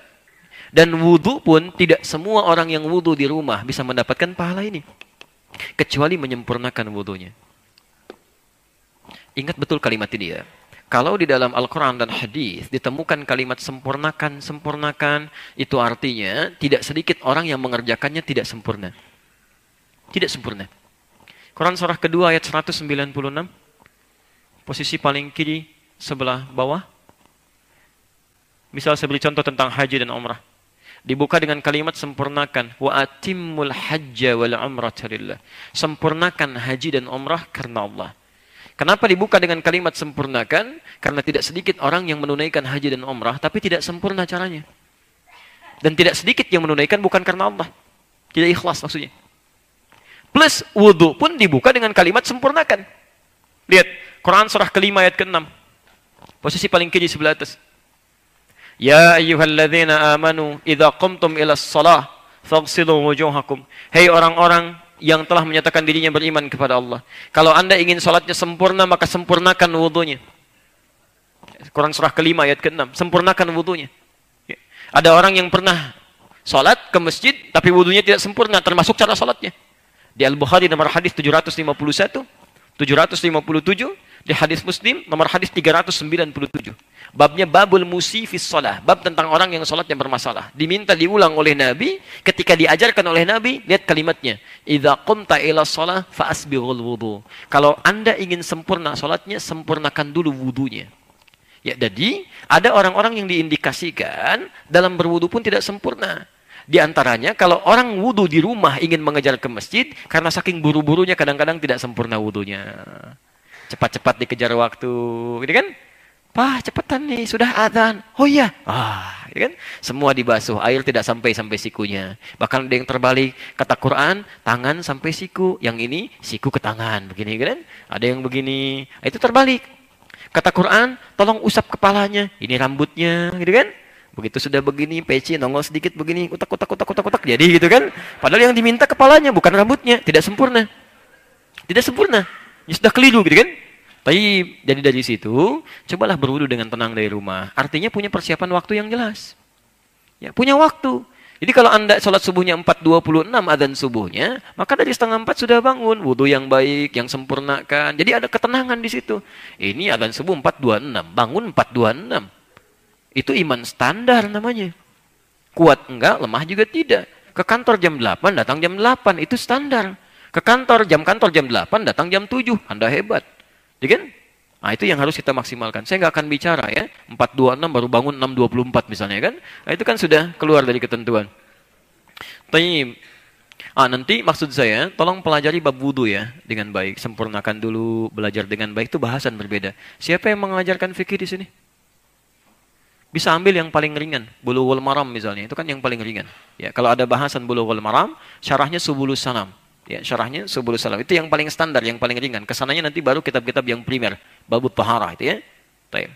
Speaker 1: Dan wudhu pun tidak semua orang yang wudhu di rumah bisa mendapatkan pahala ini. Kecuali menyempurnakan wudhunya. Ingat betul kalimat ini ya. Kalau di dalam Al-Quran dan Hadis ditemukan kalimat sempurnakan, sempurnakan, itu artinya tidak sedikit orang yang mengerjakannya tidak sempurna. Tidak sempurna. Quran surah kedua ayat 196. Posisi paling kiri sebelah bawah. Misal saya beri contoh tentang haji dan umrah. Dibuka dengan kalimat sempurnakan wa atimul hajja wal umrah tarillah. Sempurnakan haji dan umrah karena Allah. Kenapa dibuka dengan kalimat sempurnakan? Karena tidak sedikit orang yang menunaikan haji dan umrah tapi tidak sempurna caranya. Dan tidak sedikit yang menunaikan bukan karena Allah. Tidak ikhlas maksudnya. Plus wudhu pun dibuka dengan kalimat sempurnakan. Lihat, Quran surah kelima ayat ke-6. Posisi paling kiri sebelah atas. Ya ayyuhalladzina amanu idza qumtum ila shalah faghsilu wujuhakum. Hei orang-orang yang telah menyatakan dirinya beriman kepada Allah. Kalau Anda ingin salatnya sempurna maka sempurnakan wudhunya. Quran surah kelima ayat ke-6, sempurnakan wudhunya. Ya. Ada orang yang pernah salat ke masjid tapi wudhunya tidak sempurna termasuk cara salatnya. Di Al-Bukhari nomor hadis 751, 757, di hadis Muslim nomor hadis 397. Babnya babul musifis salah, bab tentang orang yang yang bermasalah. Diminta diulang oleh Nabi, ketika diajarkan oleh Nabi, lihat kalimatnya. Idza qumta ila shalah asbighul wudu. Kalau Anda ingin sempurna salatnya, sempurnakan dulu wudunya. Ya, jadi ada orang-orang yang diindikasikan dalam berwudu pun tidak sempurna. Di antaranya, kalau orang wudhu di rumah ingin mengejar ke masjid, karena saking buru-burunya kadang-kadang tidak sempurna wudhunya. Cepat-cepat dikejar waktu, gitu kan? Pak, cepetan nih, sudah adzan. Oh iya. Ah, gitu kan? Semua dibasuh, air tidak sampai sampai sikunya. Bahkan ada yang terbalik, kata Quran, tangan sampai siku. Yang ini siku ke tangan, begini gitu kan? Ada yang begini, itu terbalik. Kata Quran, tolong usap kepalanya. Ini rambutnya, gitu kan? Begitu sudah begini, peci nongol sedikit begini, kutak kutak kutak kutak kutak jadi gitu kan. Padahal yang diminta kepalanya bukan rambutnya, tidak sempurna. Tidak sempurna. Ya sudah keliru gitu kan. Tapi jadi dari situ, cobalah berwudu dengan tenang dari rumah. Artinya punya persiapan waktu yang jelas. Ya, punya waktu. Jadi kalau Anda sholat subuhnya 4.26 adzan subuhnya, maka dari setengah 4 sudah bangun. Wudhu yang baik, yang sempurnakan. Jadi ada ketenangan di situ. Ini adzan subuh 4.26, bangun itu iman standar namanya. Kuat enggak, lemah juga tidak. Ke kantor jam 8, datang jam 8. Itu standar. Ke kantor, jam kantor jam 8, datang jam 7. Anda hebat. Ya kan? Nah, itu yang harus kita maksimalkan. Saya nggak akan bicara ya, 426 baru bangun 624 misalnya kan. Nah, itu kan sudah keluar dari ketentuan. Tapi, Ah, nanti maksud saya, tolong pelajari bab wudhu ya dengan baik. Sempurnakan dulu, belajar dengan baik itu bahasan berbeda. Siapa yang mengajarkan fikih di sini? bisa ambil yang paling ringan, wal maram misalnya, itu kan yang paling ringan. Ya, kalau ada bahasan wal maram, syarahnya subulus salam. Ya, syarahnya subulus salam. Itu yang paling standar, yang paling ringan. Kesananya nanti baru kitab-kitab yang primer, babut tahara itu ya. Taim.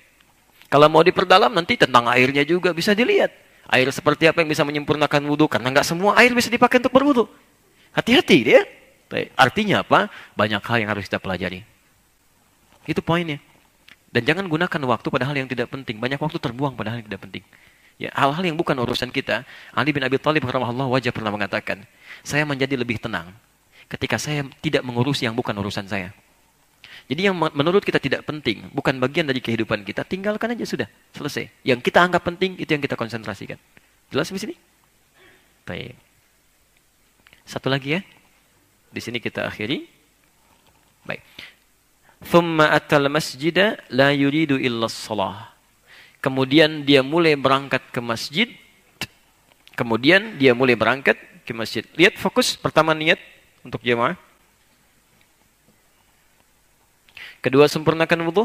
Speaker 1: Kalau mau diperdalam nanti tentang airnya juga bisa dilihat. Air seperti apa yang bisa menyempurnakan wudhu karena nggak semua air bisa dipakai untuk berwudhu. Hati-hati ya. Artinya apa? Banyak hal yang harus kita pelajari. Itu poinnya. Dan jangan gunakan waktu pada hal yang tidak penting. Banyak waktu terbuang pada hal yang tidak penting. Ya, hal-hal yang bukan urusan kita. Ali bin Abi Thalib rahimahullah wajah pernah mengatakan, "Saya menjadi lebih tenang ketika saya tidak mengurus yang bukan urusan saya." Jadi yang menurut kita tidak penting, bukan bagian dari kehidupan kita, tinggalkan aja sudah, selesai. Yang kita anggap penting itu yang kita konsentrasikan. Jelas di sini? Baik. Satu lagi ya. Di sini kita akhiri. Baik. Thumma atal masjida la yuridu illa salah. Kemudian dia mulai berangkat ke masjid. Kemudian dia mulai berangkat ke masjid. Lihat fokus pertama niat untuk jemaah. Kedua sempurnakan wudhu.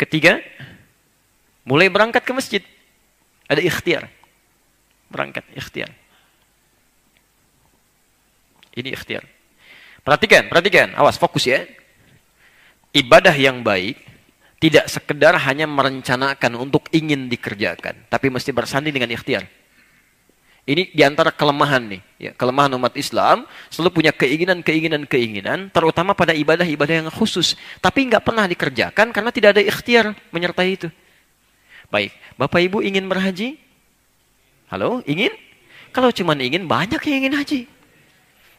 Speaker 1: Ketiga mulai berangkat ke masjid. Ada ikhtiar. Berangkat ikhtiar. Ini ikhtiar. Perhatikan, perhatikan. Awas fokus ya ibadah yang baik tidak sekedar hanya merencanakan untuk ingin dikerjakan, tapi mesti bersanding dengan ikhtiar. Ini diantara kelemahan nih, ya, kelemahan umat Islam selalu punya keinginan, keinginan, keinginan, terutama pada ibadah-ibadah yang khusus, tapi nggak pernah dikerjakan karena tidak ada ikhtiar menyertai itu. Baik, Bapak Ibu ingin berhaji? Halo, ingin? Kalau cuma ingin, banyak yang ingin haji.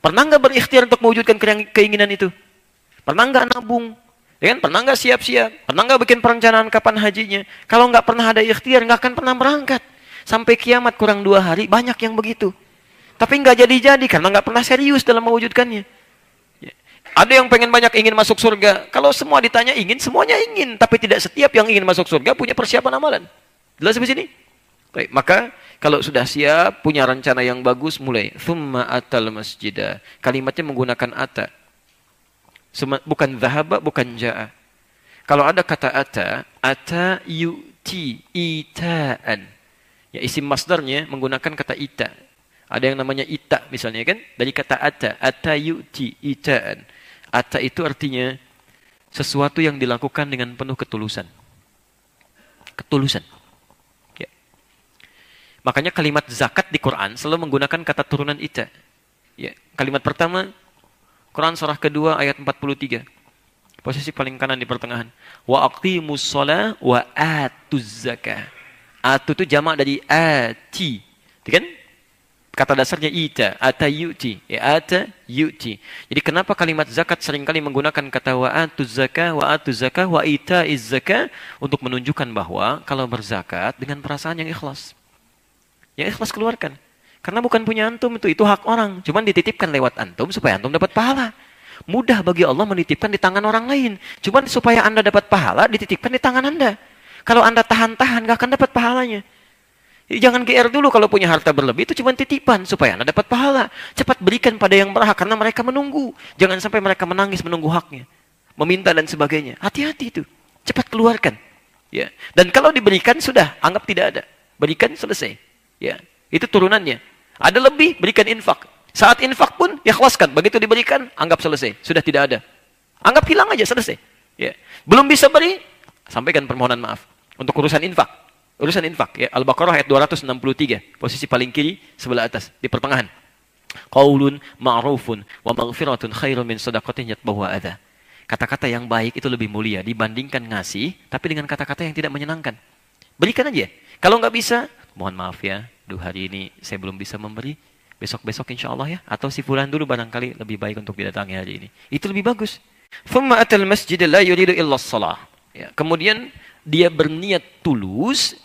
Speaker 1: Pernah nggak berikhtiar untuk mewujudkan keinginan itu? Pernah nggak nabung? Ya kan pernah nggak siap-siap? Pernah nggak bikin perencanaan kapan hajinya? Kalau nggak pernah ada ikhtiar, nggak akan pernah berangkat. Sampai kiamat kurang dua hari, banyak yang begitu. Tapi nggak jadi-jadi karena nggak pernah serius dalam mewujudkannya. Ya. Ada yang pengen banyak ingin masuk surga. Kalau semua ditanya ingin, semuanya ingin. Tapi tidak setiap yang ingin masuk surga punya persiapan amalan. Jelas di sini? Baik, maka kalau sudah siap, punya rencana yang bagus, mulai. Thumma atal masjidah. Kalimatnya menggunakan atal Bukan zahaba, bukan ja'a. Kalau ada kata ata, ata yu'ti ita'an. Ya isim masdarnya menggunakan kata ita. Ada yang namanya ita misalnya kan dari kata ata, ata yu'ti ita'an. Ata itu artinya sesuatu yang dilakukan dengan penuh ketulusan. Ketulusan. Ya. Makanya kalimat zakat di Quran selalu menggunakan kata turunan ita. Ya. Kalimat pertama Quran surah kedua ayat 43. Posisi paling kanan di pertengahan. Wa aqimus wa atuz zakah. Atu itu jamak dari ati. Kan? Kata dasarnya ita, ata yuti, ya ata yuti. Jadi kenapa kalimat zakat seringkali menggunakan kata wa atuz zakah, wa atuz zakah, wa ita iz zakah untuk menunjukkan bahwa kalau berzakat dengan perasaan yang ikhlas. Yang ikhlas keluarkan. Karena bukan punya antum itu, itu hak orang. Cuman dititipkan lewat antum supaya antum dapat pahala. Mudah bagi Allah menitipkan di tangan orang lain. Cuman supaya anda dapat pahala, dititipkan di tangan anda. Kalau anda tahan-tahan, gak akan dapat pahalanya. Jangan GR dulu kalau punya harta berlebih itu cuma titipan supaya Anda dapat pahala. Cepat berikan pada yang berhak karena mereka menunggu. Jangan sampai mereka menangis menunggu haknya, meminta dan sebagainya. Hati-hati itu. Cepat keluarkan. Ya. Dan kalau diberikan sudah anggap tidak ada. Berikan selesai. Ya. Itu turunannya. Ada lebih, berikan infak. Saat infak pun, ikhlaskan. Begitu diberikan, anggap selesai. Sudah tidak ada. Anggap hilang aja, selesai. Ya. Belum bisa beri, sampaikan permohonan maaf. Untuk urusan infak. Urusan infak. Ya. Al-Baqarah ayat 263. Posisi paling kiri, sebelah atas. Di pertengahan. Qawlun ma'rufun wa maghfiratun khairun min sadaqatin yatbahu adha. Kata-kata yang baik itu lebih mulia dibandingkan ngasih, tapi dengan kata-kata yang tidak menyenangkan. Berikan aja. Kalau nggak bisa, mohon maaf ya duh hari ini saya belum bisa memberi, besok-besok insya Allah ya. Atau si fulan dulu barangkali lebih baik untuk didatangi hari ini. Itu lebih bagus. masjid la yuridu illa ya, kemudian dia berniat tulus.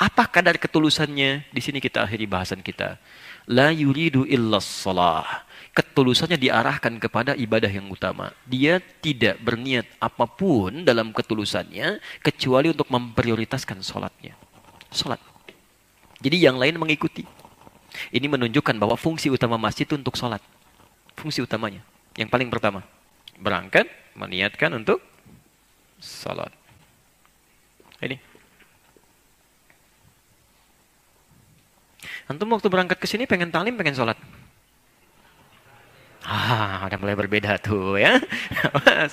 Speaker 1: Apa kadar ketulusannya? Di sini kita akhiri bahasan kita. La yuridu illa salah. Ketulusannya diarahkan kepada ibadah yang utama. Dia tidak berniat apapun dalam ketulusannya kecuali untuk memprioritaskan sholatnya. Sholat. Jadi yang lain mengikuti. Ini menunjukkan bahwa fungsi utama masjid itu untuk sholat. Fungsi utamanya. Yang paling pertama. Berangkat, meniatkan untuk sholat. Ini. Antum waktu berangkat ke sini pengen talim, pengen sholat. Ah, udah mulai berbeda tuh ya. Awas,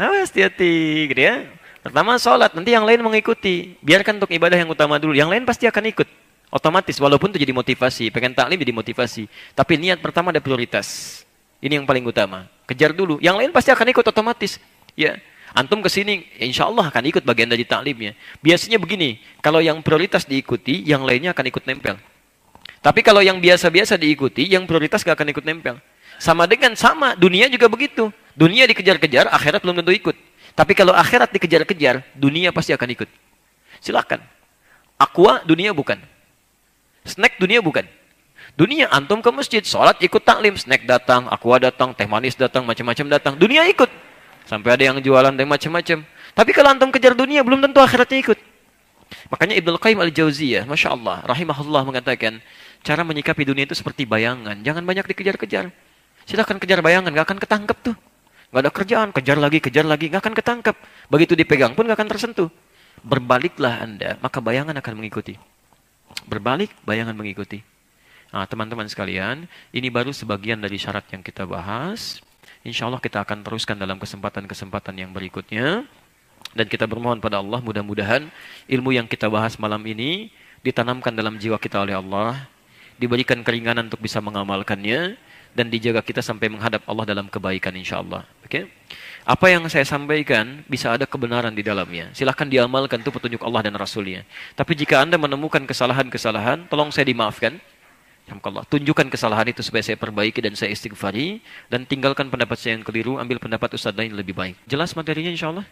Speaker 1: awas hati-hati gitu ya. Pertama sholat, nanti yang lain mengikuti. Biarkan untuk ibadah yang utama dulu. Yang lain pasti akan ikut. Otomatis walaupun itu jadi motivasi, pengen taklim jadi motivasi, tapi niat pertama ada prioritas. Ini yang paling utama. Kejar dulu. Yang lain pasti akan ikut otomatis. Ya. Antum ke sini, ya insya Allah akan ikut bagian dari taklimnya. Biasanya begini, kalau yang prioritas diikuti, yang lainnya akan ikut nempel. Tapi kalau yang biasa-biasa diikuti, yang prioritas gak akan ikut nempel. Sama dengan sama, dunia juga begitu. Dunia dikejar-kejar, akhirat belum tentu ikut. Tapi kalau akhirat dikejar-kejar, dunia pasti akan ikut. Silahkan. Aqua dunia bukan. Snack dunia bukan. Dunia antum ke masjid, sholat ikut taklim, snack datang, aqua datang, teh manis datang, macam-macam datang. Dunia ikut. Sampai ada yang jualan dan macam-macam. Tapi kalau antum kejar dunia, belum tentu akhiratnya ikut. Makanya Ibnu Qayyim Al-Jauziyah, Masya Allah, rahimahullah mengatakan, cara menyikapi dunia itu seperti bayangan. Jangan banyak dikejar-kejar. Silahkan kejar bayangan, gak akan ketangkep tuh. Gak ada kerjaan, kejar lagi, kejar lagi, gak akan ketangkep. Begitu dipegang pun gak akan tersentuh. Berbaliklah Anda, maka bayangan akan mengikuti. Berbalik, bayangan mengikuti. Nah, teman-teman sekalian, ini baru sebagian dari syarat yang kita bahas. Insya Allah kita akan teruskan dalam kesempatan-kesempatan yang berikutnya. Dan kita bermohon pada Allah mudah-mudahan ilmu yang kita bahas malam ini ditanamkan dalam jiwa kita oleh Allah. Diberikan keringanan untuk bisa mengamalkannya. Dan dijaga kita sampai menghadap Allah dalam kebaikan insya Allah. Oke? Okay? Apa yang saya sampaikan bisa ada kebenaran di dalamnya. Silahkan diamalkan itu petunjuk Allah dan Rasulnya. Tapi jika Anda menemukan kesalahan-kesalahan, tolong saya dimaafkan. Alhamdulillah, tunjukkan kesalahan itu supaya saya perbaiki dan saya istighfari. Dan tinggalkan pendapat saya yang keliru, ambil pendapat Ustaz lain lebih baik. Jelas materinya insya Allah?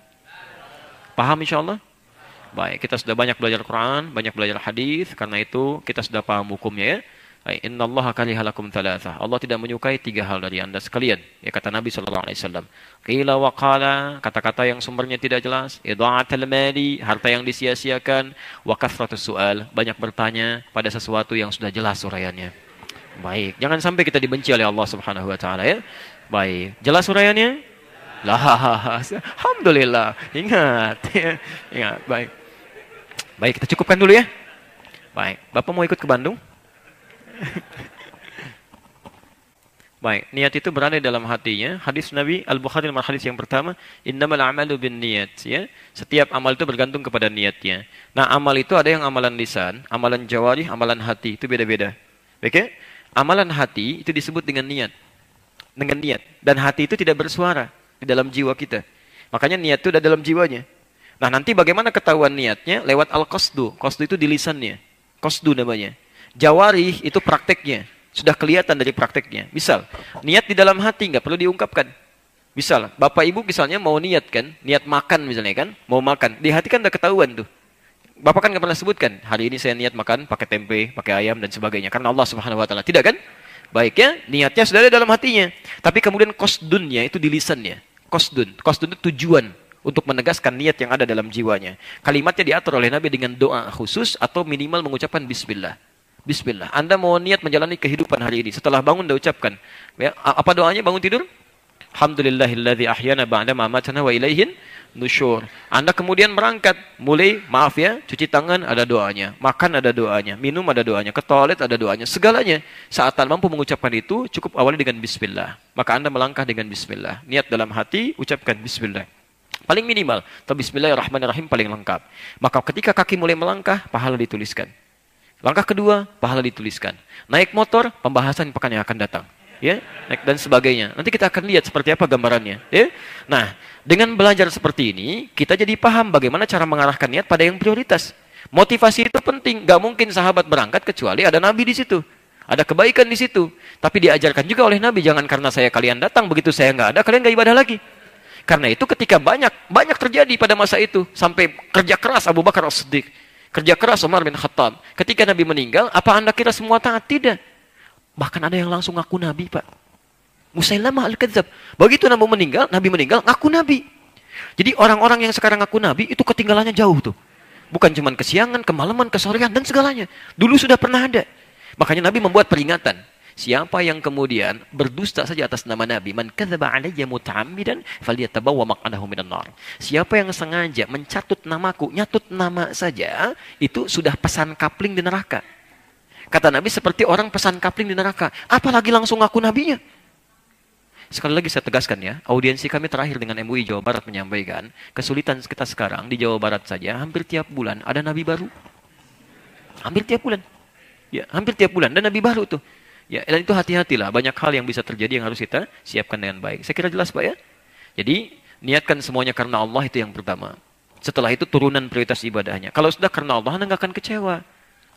Speaker 1: Paham insya Allah? Baik, kita sudah banyak belajar Quran, banyak belajar hadis, karena itu kita sudah paham hukumnya ya. Inna Allah karihalakum thalatha. Allah tidak menyukai tiga hal dari anda sekalian. Ya kata Nabi Shallallahu Alaihi Wasallam. Kila wakala kata-kata yang sumbernya tidak jelas. Idaat mali harta yang disia-siakan. Wakasratus soal banyak bertanya pada sesuatu yang sudah jelas surayannya. Baik, jangan sampai kita dibenci oleh Allah Subhanahu Wa Taala ya. Baik, jelas surayannya. Lah, alhamdulillah. Ingat, [laughs] ya. ingat. Baik, baik kita cukupkan dulu ya. Baik, Bapak mau ikut ke Bandung? [laughs] Baik, niat itu berada dalam hatinya. Hadis Nabi Al-Bukhari dalam hadis yang pertama, innamal a'malu bin niat. Ya. Setiap amal itu bergantung kepada niatnya. Nah, amal itu ada yang amalan lisan, amalan jawari, amalan hati. Itu beda-beda. Oke? Okay? Amalan hati itu disebut dengan niat. Dengan niat. Dan hati itu tidak bersuara di dalam jiwa kita. Makanya niat itu ada dalam jiwanya. Nah, nanti bagaimana ketahuan niatnya? Lewat al-qasdu. Qasdu itu di lisannya. Qasdu namanya. Jawari itu prakteknya. Sudah kelihatan dari prakteknya. Misal, niat di dalam hati nggak perlu diungkapkan. Misal, bapak ibu misalnya mau niat kan, niat makan misalnya kan, mau makan. Di hati kan udah ketahuan tuh. Bapak kan nggak pernah sebutkan, hari ini saya niat makan pakai tempe, pakai ayam, dan sebagainya. Karena Allah subhanahu wa ta'ala. Tidak kan? Baiknya, niatnya sudah ada dalam hatinya. Tapi kemudian kosdunnya itu di lisannya. Kosdun. Kosdun itu tujuan untuk menegaskan niat yang ada dalam jiwanya. Kalimatnya diatur oleh Nabi dengan doa khusus atau minimal mengucapkan bismillah. Bismillah. Anda mau niat menjalani kehidupan hari ini. Setelah bangun, Anda ucapkan. Ya, apa doanya bangun tidur? Alhamdulillahilladzi ahyana ba'da ma wa ilaihin nusyur. Anda kemudian berangkat, mulai maaf ya, cuci tangan ada doanya, makan ada doanya, minum ada doanya, ke toilet ada doanya, segalanya. Saat tak mampu mengucapkan itu, cukup awali dengan bismillah. Maka Anda melangkah dengan bismillah. Niat dalam hati, ucapkan bismillah. Paling minimal, Tapi bismillahirrahmanirrahim paling lengkap. Maka ketika kaki mulai melangkah, pahala dituliskan. Langkah kedua, pahala dituliskan. Naik motor, pembahasan pekan yang akan datang. Ya, naik dan sebagainya. Nanti kita akan lihat seperti apa gambarannya. Ya. Nah, dengan belajar seperti ini, kita jadi paham bagaimana cara mengarahkan niat pada yang prioritas. Motivasi itu penting. Gak mungkin sahabat berangkat kecuali ada Nabi di situ. Ada kebaikan di situ. Tapi diajarkan juga oleh Nabi, jangan karena saya kalian datang, begitu saya nggak ada, kalian gak ibadah lagi. Karena itu ketika banyak, banyak terjadi pada masa itu. Sampai kerja keras Abu Bakar As-Siddiq. Kerja keras Umar bin Khattab. Ketika Nabi meninggal, apa anda kira semua taat? Tidak. Bahkan ada yang langsung ngaku Nabi, Pak. Musailamah al-Kadzab. Begitu Nabi meninggal, Nabi meninggal, ngaku Nabi. Jadi orang-orang yang sekarang ngaku Nabi, itu ketinggalannya jauh tuh. Bukan cuma kesiangan, kemalaman, kesorean, dan segalanya. Dulu sudah pernah ada. Makanya Nabi membuat peringatan. Siapa yang kemudian berdusta saja atas nama Nabi, man kadzaba alayya muta'ammidan falyatabawwa maq'adahu minan nar. Siapa yang sengaja mencatut namaku, nyatut nama saja, itu sudah pesan kapling di neraka. Kata Nabi seperti orang pesan kapling di neraka, apalagi langsung aku nabinya. Sekali lagi saya tegaskan ya, audiensi kami terakhir dengan MUI Jawa Barat menyampaikan, kesulitan kita sekarang di Jawa Barat saja hampir tiap bulan ada nabi baru. Hampir tiap bulan. Ya, hampir tiap bulan dan nabi baru tuh. Ya, dan itu hati-hatilah, banyak hal yang bisa terjadi yang harus kita siapkan dengan baik. Saya kira jelas, Pak ya. Jadi, niatkan semuanya karena Allah itu yang pertama. Setelah itu turunan prioritas ibadahnya. Kalau sudah karena Allah, Anda nggak akan kecewa.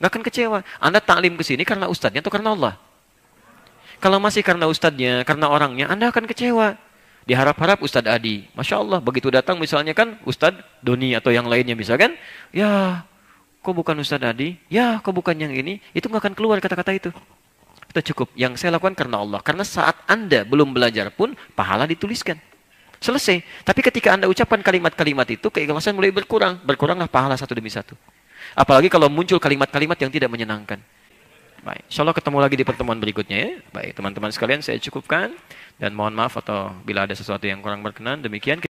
Speaker 1: Nggak akan kecewa. Anda taklim ke sini karena ustadznya atau karena Allah? Kalau masih karena ustadznya, karena orangnya, Anda akan kecewa. Diharap-harap Ustadz Adi. Masya Allah, begitu datang misalnya kan Ustadz Doni atau yang lainnya bisa kan Ya, kok bukan Ustadz Adi? Ya, kok bukan yang ini? Itu nggak akan keluar kata-kata itu. Atau cukup. Yang saya lakukan karena Allah. Karena saat Anda belum belajar pun pahala dituliskan. Selesai. Tapi ketika Anda ucapkan kalimat-kalimat itu, keikhlasan mulai berkurang. Berkuranglah pahala satu demi satu. Apalagi kalau muncul kalimat-kalimat yang tidak menyenangkan. Baik, insya Allah ketemu lagi di pertemuan berikutnya ya. Baik, teman-teman sekalian saya cukupkan dan mohon maaf atau bila ada sesuatu yang kurang berkenan. Demikian.